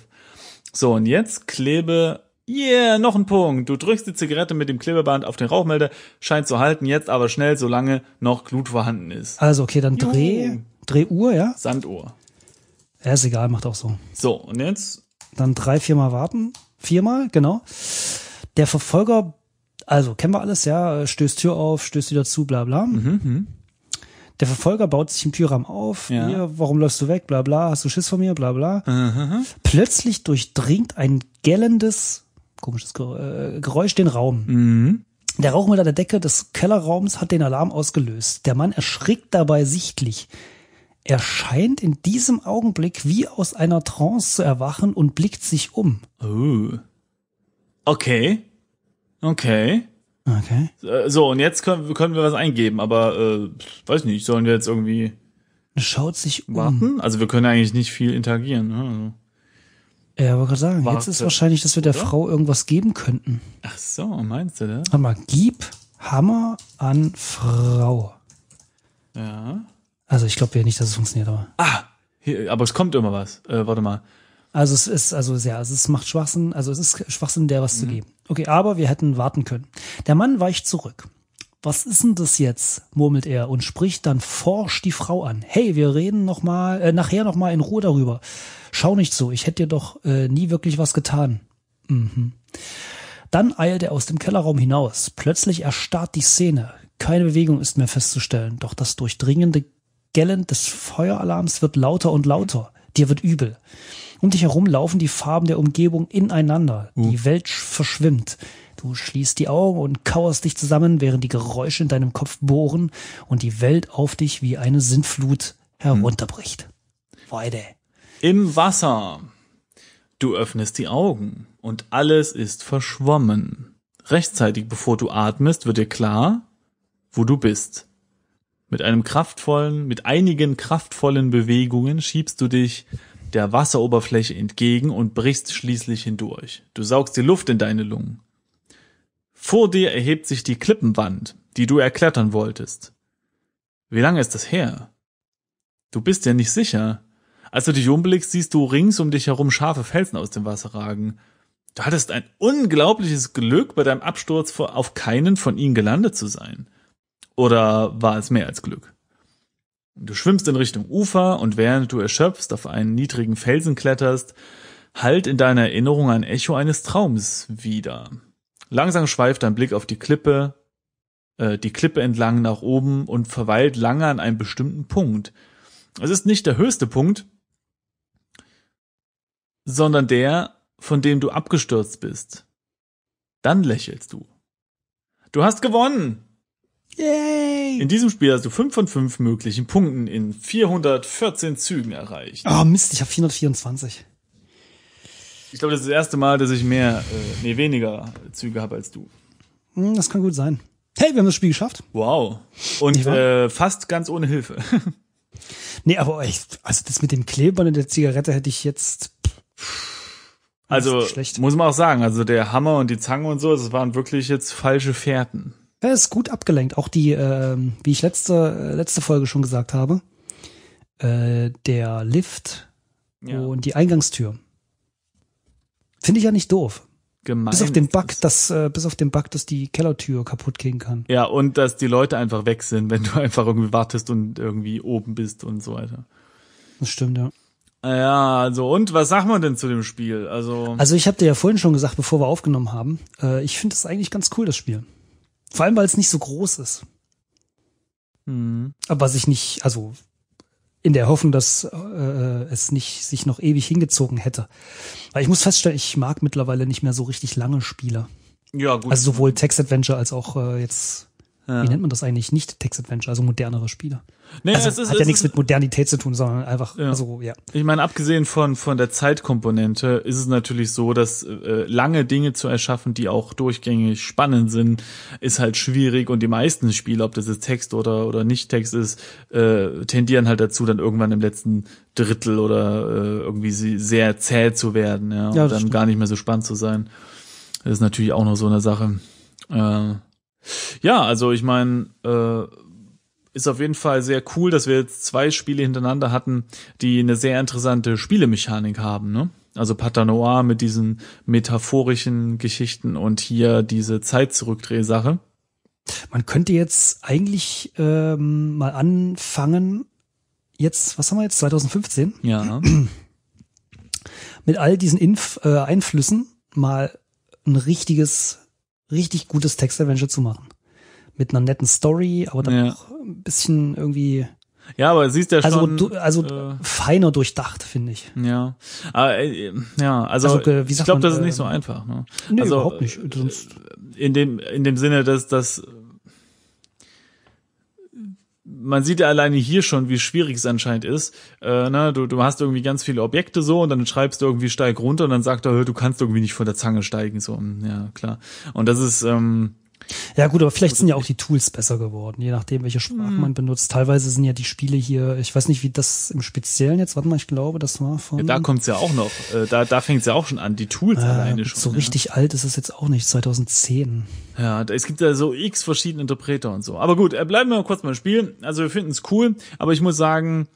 So, und jetzt klebe. Yeah, noch ein Punkt. Du drückst die Zigarette mit dem Klebeband auf den Rauchmelder, scheint zu halten, jetzt aber schnell, solange noch Glut vorhanden ist. Also, okay, dann Dreh, Drehuhr, ja? Sanduhr. Ja, ist egal, macht auch so. So, und jetzt? Dann drei, viermal warten. Viermal, genau. Der Verfolger also, kennen wir alles, ja, stößt Tür auf, stößt wieder zu, bla bla. Mhm, mhm. der Verfolger baut sich im Türrahmen auf. Ja. Hier, warum läufst du weg? Bla bla. Hast du Schiss vor mir? Bla bla. Mhm. Plötzlich durchdringt ein gellendes, komisches äh, Geräusch den Raum. Mhm. Der Rauch unter der Decke des Kellerraums hat den Alarm ausgelöst. Der Mann erschrickt dabei sichtlich. Er scheint in diesem Augenblick wie aus einer Trance zu erwachen und blickt sich um. Oh. Okay. Okay. Okay. Äh, so, und jetzt können, können wir was eingeben, aber äh, weiß nicht, sollen wir jetzt irgendwie. Schaut sich um. Warten? Also wir können eigentlich nicht viel interagieren. Ne? Also. Ja, aber gerade sagen, Warte, jetzt ist wahrscheinlich, dass wir der oder? Frau irgendwas geben könnten. Ach so, meinst du das? Warte mal, gib Hammer an Frau. Ja. Also ich glaube ja nicht, dass es funktioniert, aber. Ah! Hier, aber es kommt immer was. Äh, warte mal. Also es ist, also ja, es ist, macht Schwachsinn, also es ist Schwachsinn, der was mhm. zu geben. Okay, aber wir hätten warten können. Der Mann weicht zurück. Was ist denn das jetzt? murmelt er und spricht dann forsch die Frau an. Hey, wir reden noch mal, äh, nachher noch mal in Ruhe darüber. Schau nicht so, ich hätte dir doch äh, nie wirklich was getan. Mhm. Dann eilt er aus dem Kellerraum hinaus. Plötzlich erstarrt die Szene. Keine Bewegung ist mehr festzustellen, doch das durchdringende Gellen des Feueralarms wird lauter und lauter. Dir wird übel. Um dich herum laufen die Farben der Umgebung ineinander. Uh. Die mhm. Welt verschwimmt. Du schließt die Augen und kauerst dich zusammen, während die Geräusche in deinem Kopf bohren und die Welt auf dich wie eine Sintflut herunterbricht. Hm. Weide. Im Wasser. Du öffnest die Augen und alles ist verschwommen. Rechtzeitig bevor du atmest, wird dir klar, wo du bist. Mit einem kraftvollen, mit einigen kraftvollen Bewegungen schiebst du dich der Wasseroberfläche entgegen und brichst schließlich hindurch. Du saugst die Luft in deine Lungen. Vor dir erhebt sich die Klippenwand, die du erklettern wolltest. Wie lange ist das her? Du bist ja nicht sicher. Als du dich umblickst, siehst du rings um dich herum scharfe Felsen aus dem Wasser ragen. Du hattest ein unglaubliches Glück, bei deinem Absturz auf keinen von ihnen gelandet zu sein. Oder war es mehr als Glück? Du schwimmst in Richtung Ufer und während du erschöpft auf einen niedrigen Felsen kletterst, halt in deiner Erinnerung ein Echo eines Traums wieder. Langsam schweift dein Blick auf die Klippe, äh, die Klippe entlang nach oben und verweilt lange an einem bestimmten Punkt. Es ist nicht der höchste Punkt, sondern der, von dem du abgestürzt bist. Dann lächelst du. Du hast gewonnen! Yay! In diesem Spiel hast du 5 von 5 möglichen Punkten in 414 Zügen erreicht. Oh Mist, ich habe 424. Ich glaube, das ist das erste Mal, dass ich mehr, äh, nee, weniger Züge habe als du. Hm, das kann gut sein. Hey, wir haben das Spiel geschafft. Wow. Und äh, fast ganz ohne Hilfe. [laughs] nee, aber ich, also das mit dem Kleber in der Zigarette hätte ich jetzt. Also, schlecht. muss man auch sagen, also der Hammer und die Zange und so, das waren wirklich jetzt falsche Fährten. Er ist gut abgelenkt. Auch die, äh, wie ich letzte, letzte Folge schon gesagt habe, äh, der Lift ja. und die Eingangstür. Finde ich ja nicht doof. Gemein bis auf den Bug, dass äh, bis auf den Bug, dass die Kellertür kaputt gehen kann. Ja, und dass die Leute einfach weg sind, wenn du [laughs] einfach irgendwie wartest und irgendwie oben bist und so weiter. Das stimmt, ja. Ja, also und was sagt man denn zu dem Spiel? Also, also ich habe dir ja vorhin schon gesagt, bevor wir aufgenommen haben, äh, ich finde es eigentlich ganz cool, das Spiel. Vor allem, weil es nicht so groß ist. Mhm. Aber sich nicht, also in der Hoffnung, dass äh, es nicht sich noch ewig hingezogen hätte. Weil ich muss feststellen, ich mag mittlerweile nicht mehr so richtig lange Spiele. Ja, gut. Also sowohl Text Adventure als auch äh, jetzt ja. Wie nennt man das eigentlich? Nicht Text-Adventure, also modernere Spiele. Nee, also, es ist, hat ja es nichts ist, mit Modernität zu tun, sondern einfach, ja. also ja. Ich meine, abgesehen von, von der Zeitkomponente ist es natürlich so, dass äh, lange Dinge zu erschaffen, die auch durchgängig spannend sind, ist halt schwierig und die meisten Spiele, ob das jetzt Text oder, oder nicht Text ist, äh, tendieren halt dazu, dann irgendwann im letzten Drittel oder äh, irgendwie sehr zäh zu werden, ja, ja und dann stimmt. gar nicht mehr so spannend zu sein. Das ist natürlich auch noch so eine Sache. Äh, ja, also ich meine, äh, ist auf jeden Fall sehr cool, dass wir jetzt zwei Spiele hintereinander hatten, die eine sehr interessante Spielemechanik haben, ne? Also Patanoir mit diesen metaphorischen Geschichten und hier diese Zeitzurückdrehsache. Man könnte jetzt eigentlich ähm, mal anfangen, jetzt, was haben wir jetzt, 2015? Ja. Mit all diesen Inf äh, Einflüssen mal ein richtiges richtig gutes Text-Adventure zu machen. Mit einer netten Story, aber dann ja. auch ein bisschen irgendwie ja, aber siehst ja also schon. Also, du, also äh, feiner durchdacht, finde ich. Ja. Aber, ah, äh, ja, also, also äh, ich glaube, das ist nicht ähm, so einfach. Ne? Nee, also, überhaupt nicht. Sonst äh, in dem in dem Sinne, dass das man sieht ja alleine hier schon, wie schwierig es anscheinend ist. Äh, na, ne, du, du hast irgendwie ganz viele Objekte so und dann schreibst du irgendwie steig runter und dann sagt er, du kannst irgendwie nicht von der Zange steigen. So, mm, ja, klar. Und das ist, ähm, ja gut, aber vielleicht sind ja auch die Tools besser geworden, je nachdem, welche Sprache mhm. man benutzt. Teilweise sind ja die Spiele hier, ich weiß nicht, wie das im Speziellen jetzt, warte mal, ich glaube, das war von... Ja, da kommt's ja auch noch, äh, da, da fängt's ja auch schon an, die Tools äh, alleine schon. So ja. richtig alt ist es jetzt auch nicht, 2010. Ja, es gibt ja so x verschiedene Interpreter und so. Aber gut, äh, bleiben wir mal kurz beim Spiel. Also wir finden es cool, aber ich muss sagen,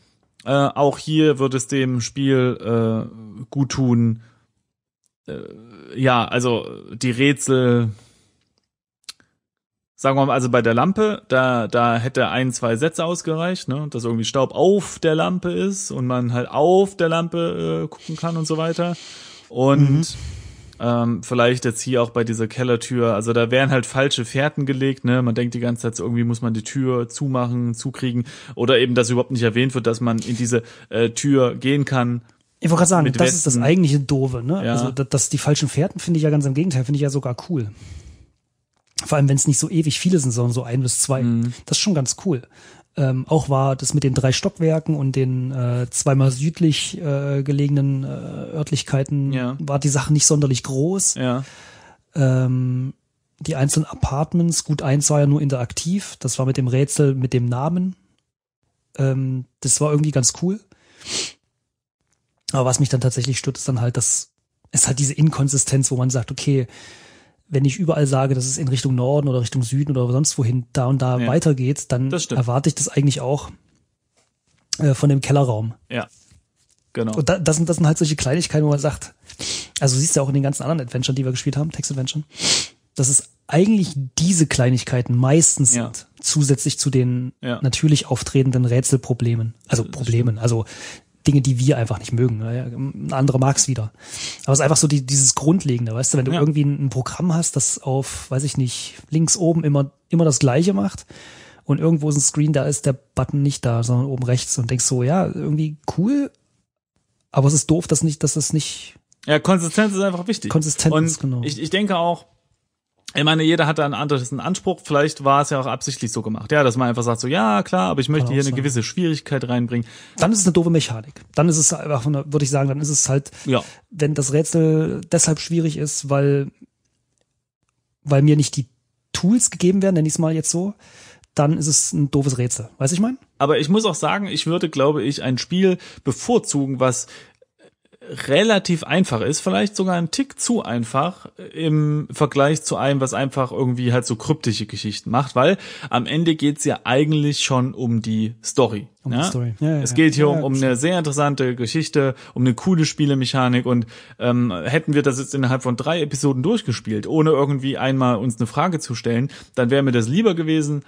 äh, auch hier wird es dem Spiel äh, gut tun. Äh, ja, also die Rätsel sagen wir mal, also bei der Lampe, da, da hätte ein, zwei Sätze ausgereicht, ne? dass irgendwie Staub auf der Lampe ist und man halt auf der Lampe äh, gucken kann und so weiter. Und mhm. ähm, vielleicht jetzt hier auch bei dieser Kellertür, also da wären halt falsche Fährten gelegt, ne? Man denkt die ganze Zeit, so irgendwie muss man die Tür zumachen, zukriegen. Oder eben, dass überhaupt nicht erwähnt wird, dass man in diese äh, Tür gehen kann. Ich wollte gerade sagen, das Westen. ist das eigentliche Dove, ne? Ja. Also, dass die falschen Fährten finde ich ja ganz im Gegenteil, finde ich ja sogar cool. Vor allem, wenn es nicht so ewig viele sind, sondern so ein bis zwei. Mhm. Das ist schon ganz cool. Ähm, auch war das mit den drei Stockwerken und den äh, zweimal südlich äh, gelegenen äh, Örtlichkeiten, ja. war die Sache nicht sonderlich groß. Ja. Ähm, die einzelnen Apartments, gut eins war ja nur interaktiv, das war mit dem Rätsel mit dem Namen. Ähm, das war irgendwie ganz cool. Aber was mich dann tatsächlich stört, ist dann halt, dass es halt diese Inkonsistenz, wo man sagt, okay, wenn ich überall sage, dass es in Richtung Norden oder Richtung Süden oder sonst wohin da und da ja. weitergeht, dann erwarte ich das eigentlich auch äh, von dem Kellerraum. Ja. Genau. Und da, das, sind, das sind halt solche Kleinigkeiten, wo man sagt, also siehst du ja auch in den ganzen anderen Adventuren, die wir gespielt haben, Text-Adventuren, dass es eigentlich diese Kleinigkeiten meistens ja. sind, zusätzlich zu den ja. natürlich auftretenden Rätselproblemen. Also Problemen. Also Dinge, die wir einfach nicht mögen. Ein anderer mag es wieder. Aber es ist einfach so die, dieses Grundlegende, weißt du, wenn du ja. irgendwie ein, Programm hast, das auf, weiß ich nicht, links oben immer, immer das Gleiche macht und irgendwo ist ein Screen, da ist der Button nicht da, sondern oben rechts und denkst so, ja, irgendwie cool, aber es ist doof, dass nicht, dass das nicht. Ja, Konsistenz ist einfach wichtig. Konsistenz, und genau. Ich, ich denke auch, ich meine, jeder hat da einen anderen Anspruch. Vielleicht war es ja auch absichtlich so gemacht. Ja, dass man einfach sagt so, ja, klar, aber ich möchte hier eine gewisse Schwierigkeit reinbringen. Dann ist es eine doofe Mechanik. Dann ist es einfach, würde ich sagen, dann ist es halt, ja. wenn das Rätsel deshalb schwierig ist, weil, weil mir nicht die Tools gegeben werden, nenne ich es mal jetzt so, dann ist es ein doofes Rätsel. Weiß ich mein? Aber ich muss auch sagen, ich würde, glaube ich, ein Spiel bevorzugen, was relativ einfach ist, vielleicht sogar ein Tick zu einfach im Vergleich zu einem, was einfach irgendwie halt so kryptische Geschichten macht, weil am Ende geht's ja eigentlich schon um die Story. Um ne? ja? die Story. Ja, es geht hier um, um eine sehr interessante Geschichte, um eine coole Spielemechanik und ähm, hätten wir das jetzt innerhalb von drei Episoden durchgespielt, ohne irgendwie einmal uns eine Frage zu stellen, dann wäre mir das lieber gewesen,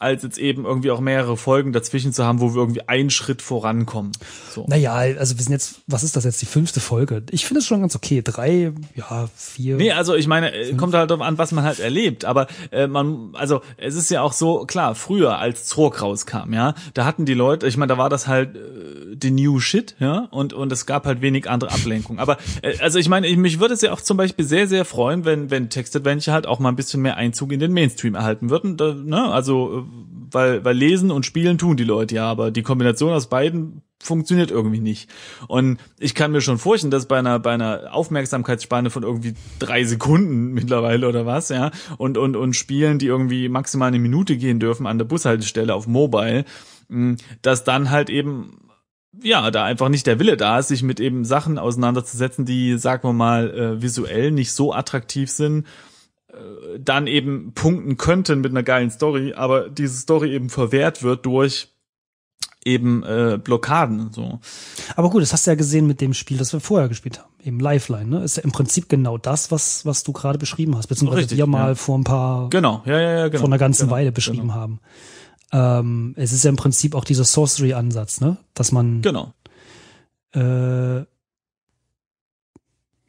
als jetzt eben irgendwie auch mehrere Folgen dazwischen zu haben, wo wir irgendwie einen Schritt vorankommen. So. Naja, also wir sind jetzt, was ist das jetzt, die fünfte Folge? Ich finde es schon ganz okay. Drei, ja, vier. Nee, also ich meine, äh, fünf. kommt halt darauf an, was man halt erlebt. Aber äh, man, also es ist ja auch so, klar, früher, als Zork rauskam, ja, da hatten die Leute, ich meine, da war das halt äh, the new shit, ja, und, und es gab halt wenig andere Ablenkung. Aber äh, also ich meine, ich, mich würde es ja auch zum Beispiel sehr, sehr freuen, wenn, wenn Text Adventure halt auch mal ein bisschen mehr Einzug in den Mainstream erhalten würden. Da, ne? Also äh, weil, weil lesen und spielen tun die Leute ja, aber die Kombination aus beiden funktioniert irgendwie nicht. Und ich kann mir schon vorstellen, dass bei einer, bei einer Aufmerksamkeitsspanne von irgendwie drei Sekunden [laughs] mittlerweile oder was, ja, und, und, und Spielen, die irgendwie maximal eine Minute gehen dürfen an der Bushaltestelle auf Mobile, hm, dass dann halt eben ja, da einfach nicht der Wille da ist, sich mit eben Sachen auseinanderzusetzen, die, sagen wir mal, äh, visuell nicht so attraktiv sind, äh, dann eben punkten könnten mit einer geilen Story, aber diese Story eben verwehrt wird durch eben äh, Blockaden und so. Aber gut, das hast du ja gesehen mit dem Spiel, das wir vorher gespielt haben, eben Lifeline, ne? Ist ja im Prinzip genau das, was was du gerade beschrieben hast, beziehungsweise Richtig, wir mal ja. vor ein paar genau, ja, ja, ja, genau, vor einer ganzen genau, Weile beschrieben genau. haben. Ähm, es ist ja im Prinzip auch dieser Sorcery-Ansatz, ne? Dass man genau äh,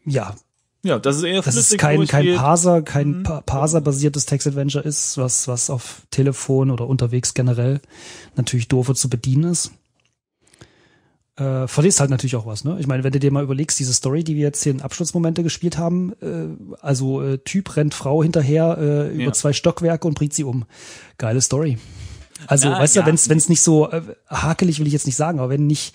ja ja, das ist eher flüssig. Dass es kein, kein Parser, kein mhm. Parser-basiertes Text-Adventure ist, was, was auf Telefon oder unterwegs generell natürlich doofer zu bedienen ist. Äh, verlierst halt natürlich auch was, ne? Ich meine, wenn du dir mal überlegst, diese Story, die wir jetzt hier in Absturzmomente gespielt haben, äh, also äh, Typ rennt Frau hinterher äh, über ja. zwei Stockwerke und bringt sie um. Geile Story. Also, Na, weißt ja. du, wenn es nicht so äh, hakelig will ich jetzt nicht sagen, aber wenn nicht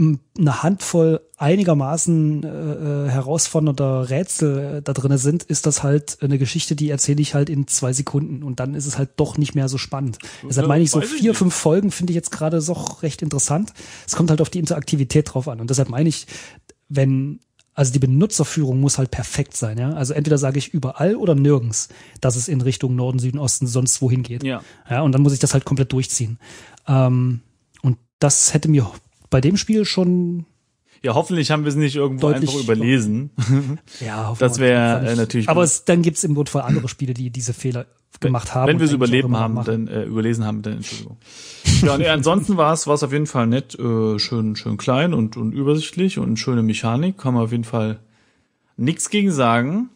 eine Handvoll einigermaßen äh, äh, herausfordernder Rätsel äh, da drin sind, ist das halt eine Geschichte, die erzähle ich halt in zwei Sekunden und dann ist es halt doch nicht mehr so spannend. Und Deshalb meine ich so vier, ich fünf Folgen finde ich jetzt gerade doch recht interessant. Es kommt halt auf die Interaktivität drauf an und deshalb meine ich, wenn also die Benutzerführung muss halt perfekt sein, ja. Also entweder sage ich überall oder nirgends, dass es in Richtung Norden, Süden, Osten, sonst wohin geht. Ja. Ja, und dann muss ich das halt komplett durchziehen. Ähm, und das hätte mir bei dem Spiel schon. Ja, hoffentlich haben wir es nicht irgendwo einfach überlesen. [laughs] ja, hoffentlich. Das wäre natürlich. Aber es, dann gibt's im Notfall andere Spiele, die diese Fehler gemacht haben. Wenn wir es überleben haben, machen. dann äh, überlesen haben, dann Entschuldigung. ja, nee, äh, ansonsten war es auf jeden Fall nett, äh, schön, schön klein und, und übersichtlich und schöne Mechanik. Kann man auf jeden Fall nichts gegen sagen.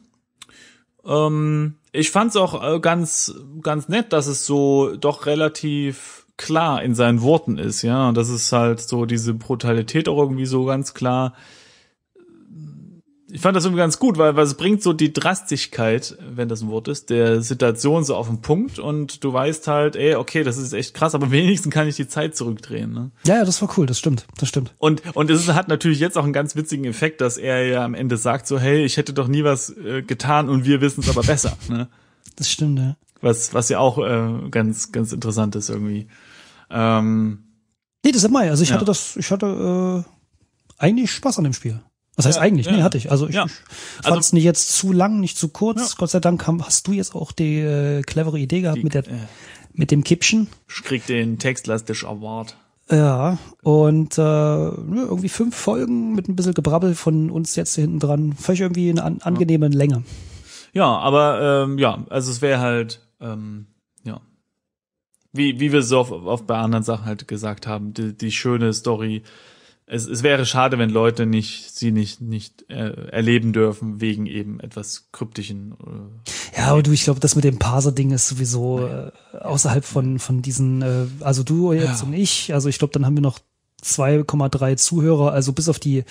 Ähm, ich fand's auch äh, ganz, ganz nett, dass es so doch relativ klar in seinen Worten ist, ja. Und das ist halt so diese Brutalität auch irgendwie so ganz klar. Ich fand das irgendwie ganz gut, weil, weil es bringt so die Drastigkeit, wenn das ein Wort ist, der Situation so auf den Punkt und du weißt halt, ey, okay, das ist echt krass, aber wenigstens kann ich die Zeit zurückdrehen. Ne? Ja, ja, das war cool, das stimmt, das stimmt. Und, und es hat natürlich jetzt auch einen ganz witzigen Effekt, dass er ja am Ende sagt so, hey, ich hätte doch nie was äh, getan und wir wissen es aber besser. Ne? Das stimmt, ja was, was ja auch äh, ganz, ganz interessant ist irgendwie. Ähm, nee, das ist immer, also ich ja. hatte das, ich hatte äh, eigentlich Spaß an dem Spiel. Was heißt ja, eigentlich? Ja. Nee, hatte ich. Also ich, ja. ich fand es also, nicht jetzt zu lang, nicht zu kurz. Ja. Gott sei Dank hast du jetzt auch die äh, clevere Idee gehabt die, mit der äh, mit dem Kippchen. Ich krieg den Textlastisch Award. Ja, und äh, irgendwie fünf Folgen mit ein bisschen Gebrabbel von uns jetzt hinten dran. Völlig irgendwie in an, angenehme Länge. Ja, aber ähm, ja, also es wäre halt ähm, ja. Wie, wie wir so oft, oft bei anderen Sachen halt gesagt haben, die, die schöne Story. Es, es wäre schade, wenn Leute nicht sie nicht nicht äh, erleben dürfen wegen eben etwas kryptischen. Äh, ja, aber du, ich glaube, das mit dem Parser-Ding ist sowieso äh, außerhalb von von diesen. Äh, also du jetzt ja. und ich. Also ich glaube, dann haben wir noch 2,3 Zuhörer. Also bis auf die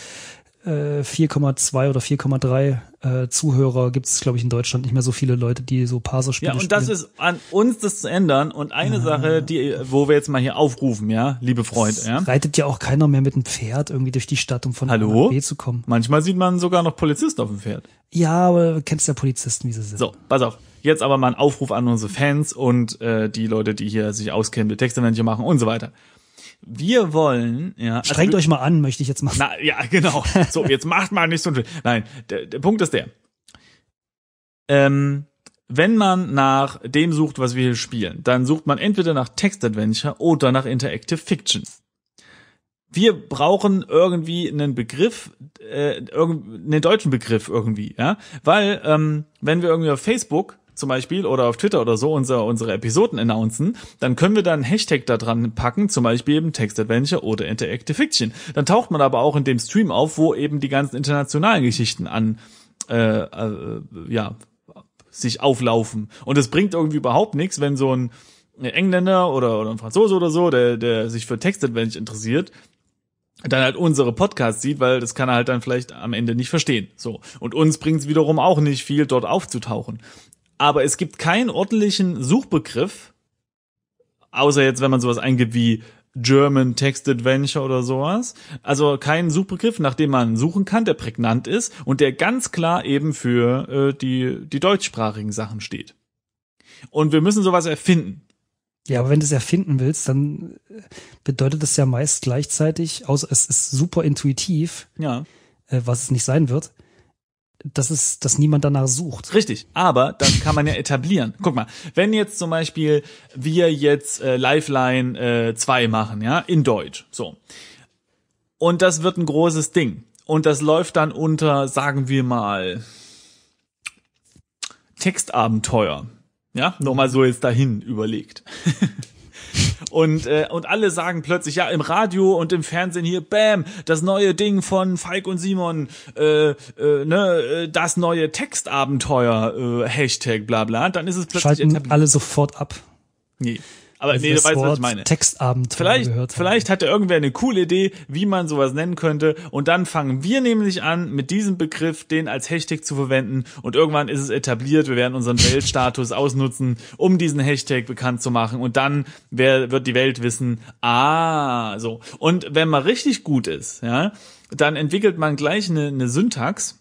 4,2 äh, oder 4,3 äh, Zuhörer gibt es, glaube ich, in Deutschland nicht mehr so viele Leute, die so Parser-Spiele spielen. Ja, und spielen. das ist an uns, das zu ändern. Und eine ja. Sache, die, wo wir jetzt mal hier aufrufen, ja, liebe Freund. Es ja? Reitet ja auch keiner mehr mit dem Pferd irgendwie durch die Stadt, um von Hallo? A nach B zu kommen. Manchmal sieht man sogar noch Polizisten auf dem Pferd. Ja, aber du kennst ja Polizisten, wie sie sind. So, pass auf. Jetzt aber mal ein Aufruf an unsere Fans und äh, die Leute, die hier sich auskennen, mit Textanalyse machen und so weiter wir wollen, ja. Also Strengt wir, euch mal an, möchte ich jetzt machen. Na, ja, genau. So, jetzt macht mal nicht so ein Nein, der, der Punkt ist der. Ähm, wenn man nach dem sucht, was wir hier spielen, dann sucht man entweder nach Text Adventure oder nach Interactive Fiction. Wir brauchen irgendwie einen Begriff, äh, irgendeinen deutschen Begriff irgendwie, ja, weil ähm, wenn wir irgendwie auf Facebook zum Beispiel oder auf Twitter oder so unser, unsere Episoden announcen, dann können wir dann Hashtag da dran packen, zum Beispiel eben Text Adventure oder Interactive Fiction. Dann taucht man aber auch in dem Stream auf, wo eben die ganzen internationalen Geschichten an, äh, äh ja, sich auflaufen. Und es bringt irgendwie überhaupt nichts, wenn so ein Engländer oder, oder ein Franzose oder so, der, der sich für Text Adventure interessiert, dann halt unsere Podcasts sieht, weil das kann er halt dann vielleicht am Ende nicht verstehen. So. Und uns bringt's wiederum auch nicht viel, dort aufzutauchen aber es gibt keinen ordentlichen Suchbegriff, außer jetzt, wenn man sowas eingibt wie German Text Adventure oder sowas. Also keinen Suchbegriff, nach dem man suchen kann, der prägnant ist und der ganz klar eben für äh, die, die deutschsprachigen Sachen steht. Und wir müssen sowas erfinden. Ja, aber wenn du es erfinden willst, dann äh, bedeutet das ja meist gleichzeitig, außer es ist super intuitiv, ja. äh, was es nicht sein wird, dass es, dass niemand danach sucht. Richtig, aber das kann man ja etablieren. Guck mal, wenn jetzt zum Beispiel wir jetzt äh, Lifeline 2 äh, machen, ja, in Deutsch, so. Und das wird ein großes Ding. Und das läuft dann unter, sagen wir mal, Textabenteuer. Ja, nochmal so jetzt dahin überlegt. [laughs] Und, äh, und alle sagen plötzlich, ja, im Radio und im Fernsehen hier, bam, das neue Ding von Falk und Simon, äh, äh, ne, äh, das neue Textabenteuer, äh, Hashtag, bla bla. Dann ist es plötzlich. Schalten alle sofort ab. Nee. Aber nee, du weißt, was ich meine. Textabend vielleicht, gehört vielleicht hatte irgendwer eine coole Idee, wie man sowas nennen könnte. Und dann fangen wir nämlich an, mit diesem Begriff den als Hashtag zu verwenden. Und irgendwann ist es etabliert. Wir werden unseren Weltstatus [laughs] ausnutzen, um diesen Hashtag bekannt zu machen. Und dann wer, wird die Welt wissen, ah, so. Und wenn man richtig gut ist, ja, dann entwickelt man gleich eine, eine Syntax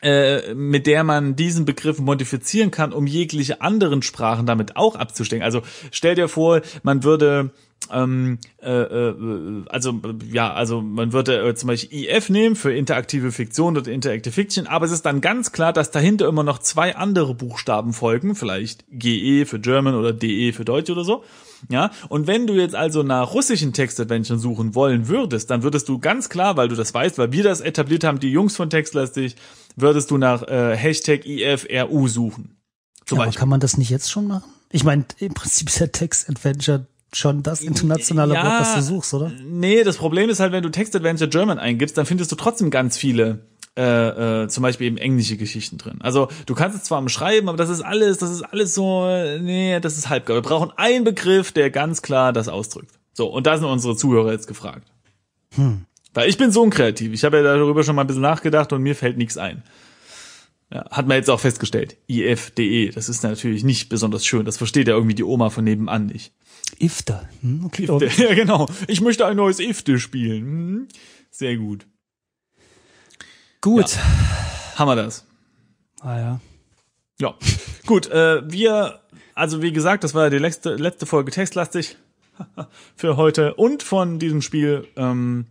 äh, mit der man diesen Begriff modifizieren kann, um jegliche anderen Sprachen damit auch abzustecken. Also stell dir vor, man würde ähm, äh, äh, also ja, also man würde äh, zum Beispiel IF nehmen für interaktive Fiktion oder Interactive Fiction, aber es ist dann ganz klar, dass dahinter immer noch zwei andere Buchstaben folgen, vielleicht GE für German oder DE für Deutsch oder so. Ja, und wenn du jetzt also nach russischen Textadventuren suchen wollen würdest, dann würdest du ganz klar, weil du das weißt, weil wir das etabliert haben, die Jungs von Textlastig, würdest du nach äh, Hashtag IFRU suchen. Zum ja, aber kann man das nicht jetzt schon machen? Ich meine, im Prinzip ist ja Textadventure schon das internationale ja, Wort, das du suchst, oder? Nee, das Problem ist halt, wenn du Textadventure German eingibst, dann findest du trotzdem ganz viele äh, äh, zum Beispiel eben englische Geschichten drin. Also du kannst es zwar am aber das ist alles, das ist alles so, nee, das ist halbgar. Wir brauchen einen Begriff, der ganz klar das ausdrückt. So, und da sind unsere Zuhörer jetzt gefragt. Hm. Weil ich bin so unkreativ. Ich habe ja darüber schon mal ein bisschen nachgedacht und mir fällt nichts ein. Ja, hat man jetzt auch festgestellt. IF.de, das ist natürlich nicht besonders schön. Das versteht ja irgendwie die Oma von nebenan nicht. Ifter. Hm, okay, Ifte. [laughs] Ja, genau. Ich möchte ein neues Ifte spielen. Hm. Sehr gut. Gut, ja. haben wir das. Ah ja. Ja, [laughs] gut. Äh, wir, also wie gesagt, das war die letzte, letzte Folge textlastig [laughs] für heute und von diesem Spiel. Ähm,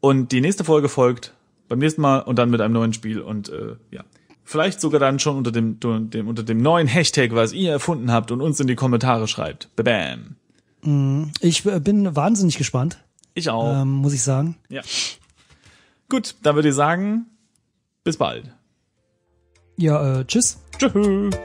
und die nächste Folge folgt beim nächsten Mal und dann mit einem neuen Spiel und äh, ja. Vielleicht sogar dann schon unter dem, dem, unter dem neuen Hashtag, was ihr erfunden habt und uns in die Kommentare schreibt. Bam. Mhm. Ich äh, bin wahnsinnig gespannt. Ich auch. Ähm, muss ich sagen. Ja. Gut, dann würde ich sagen, bis bald. Ja, äh, tschüss. Tschüss.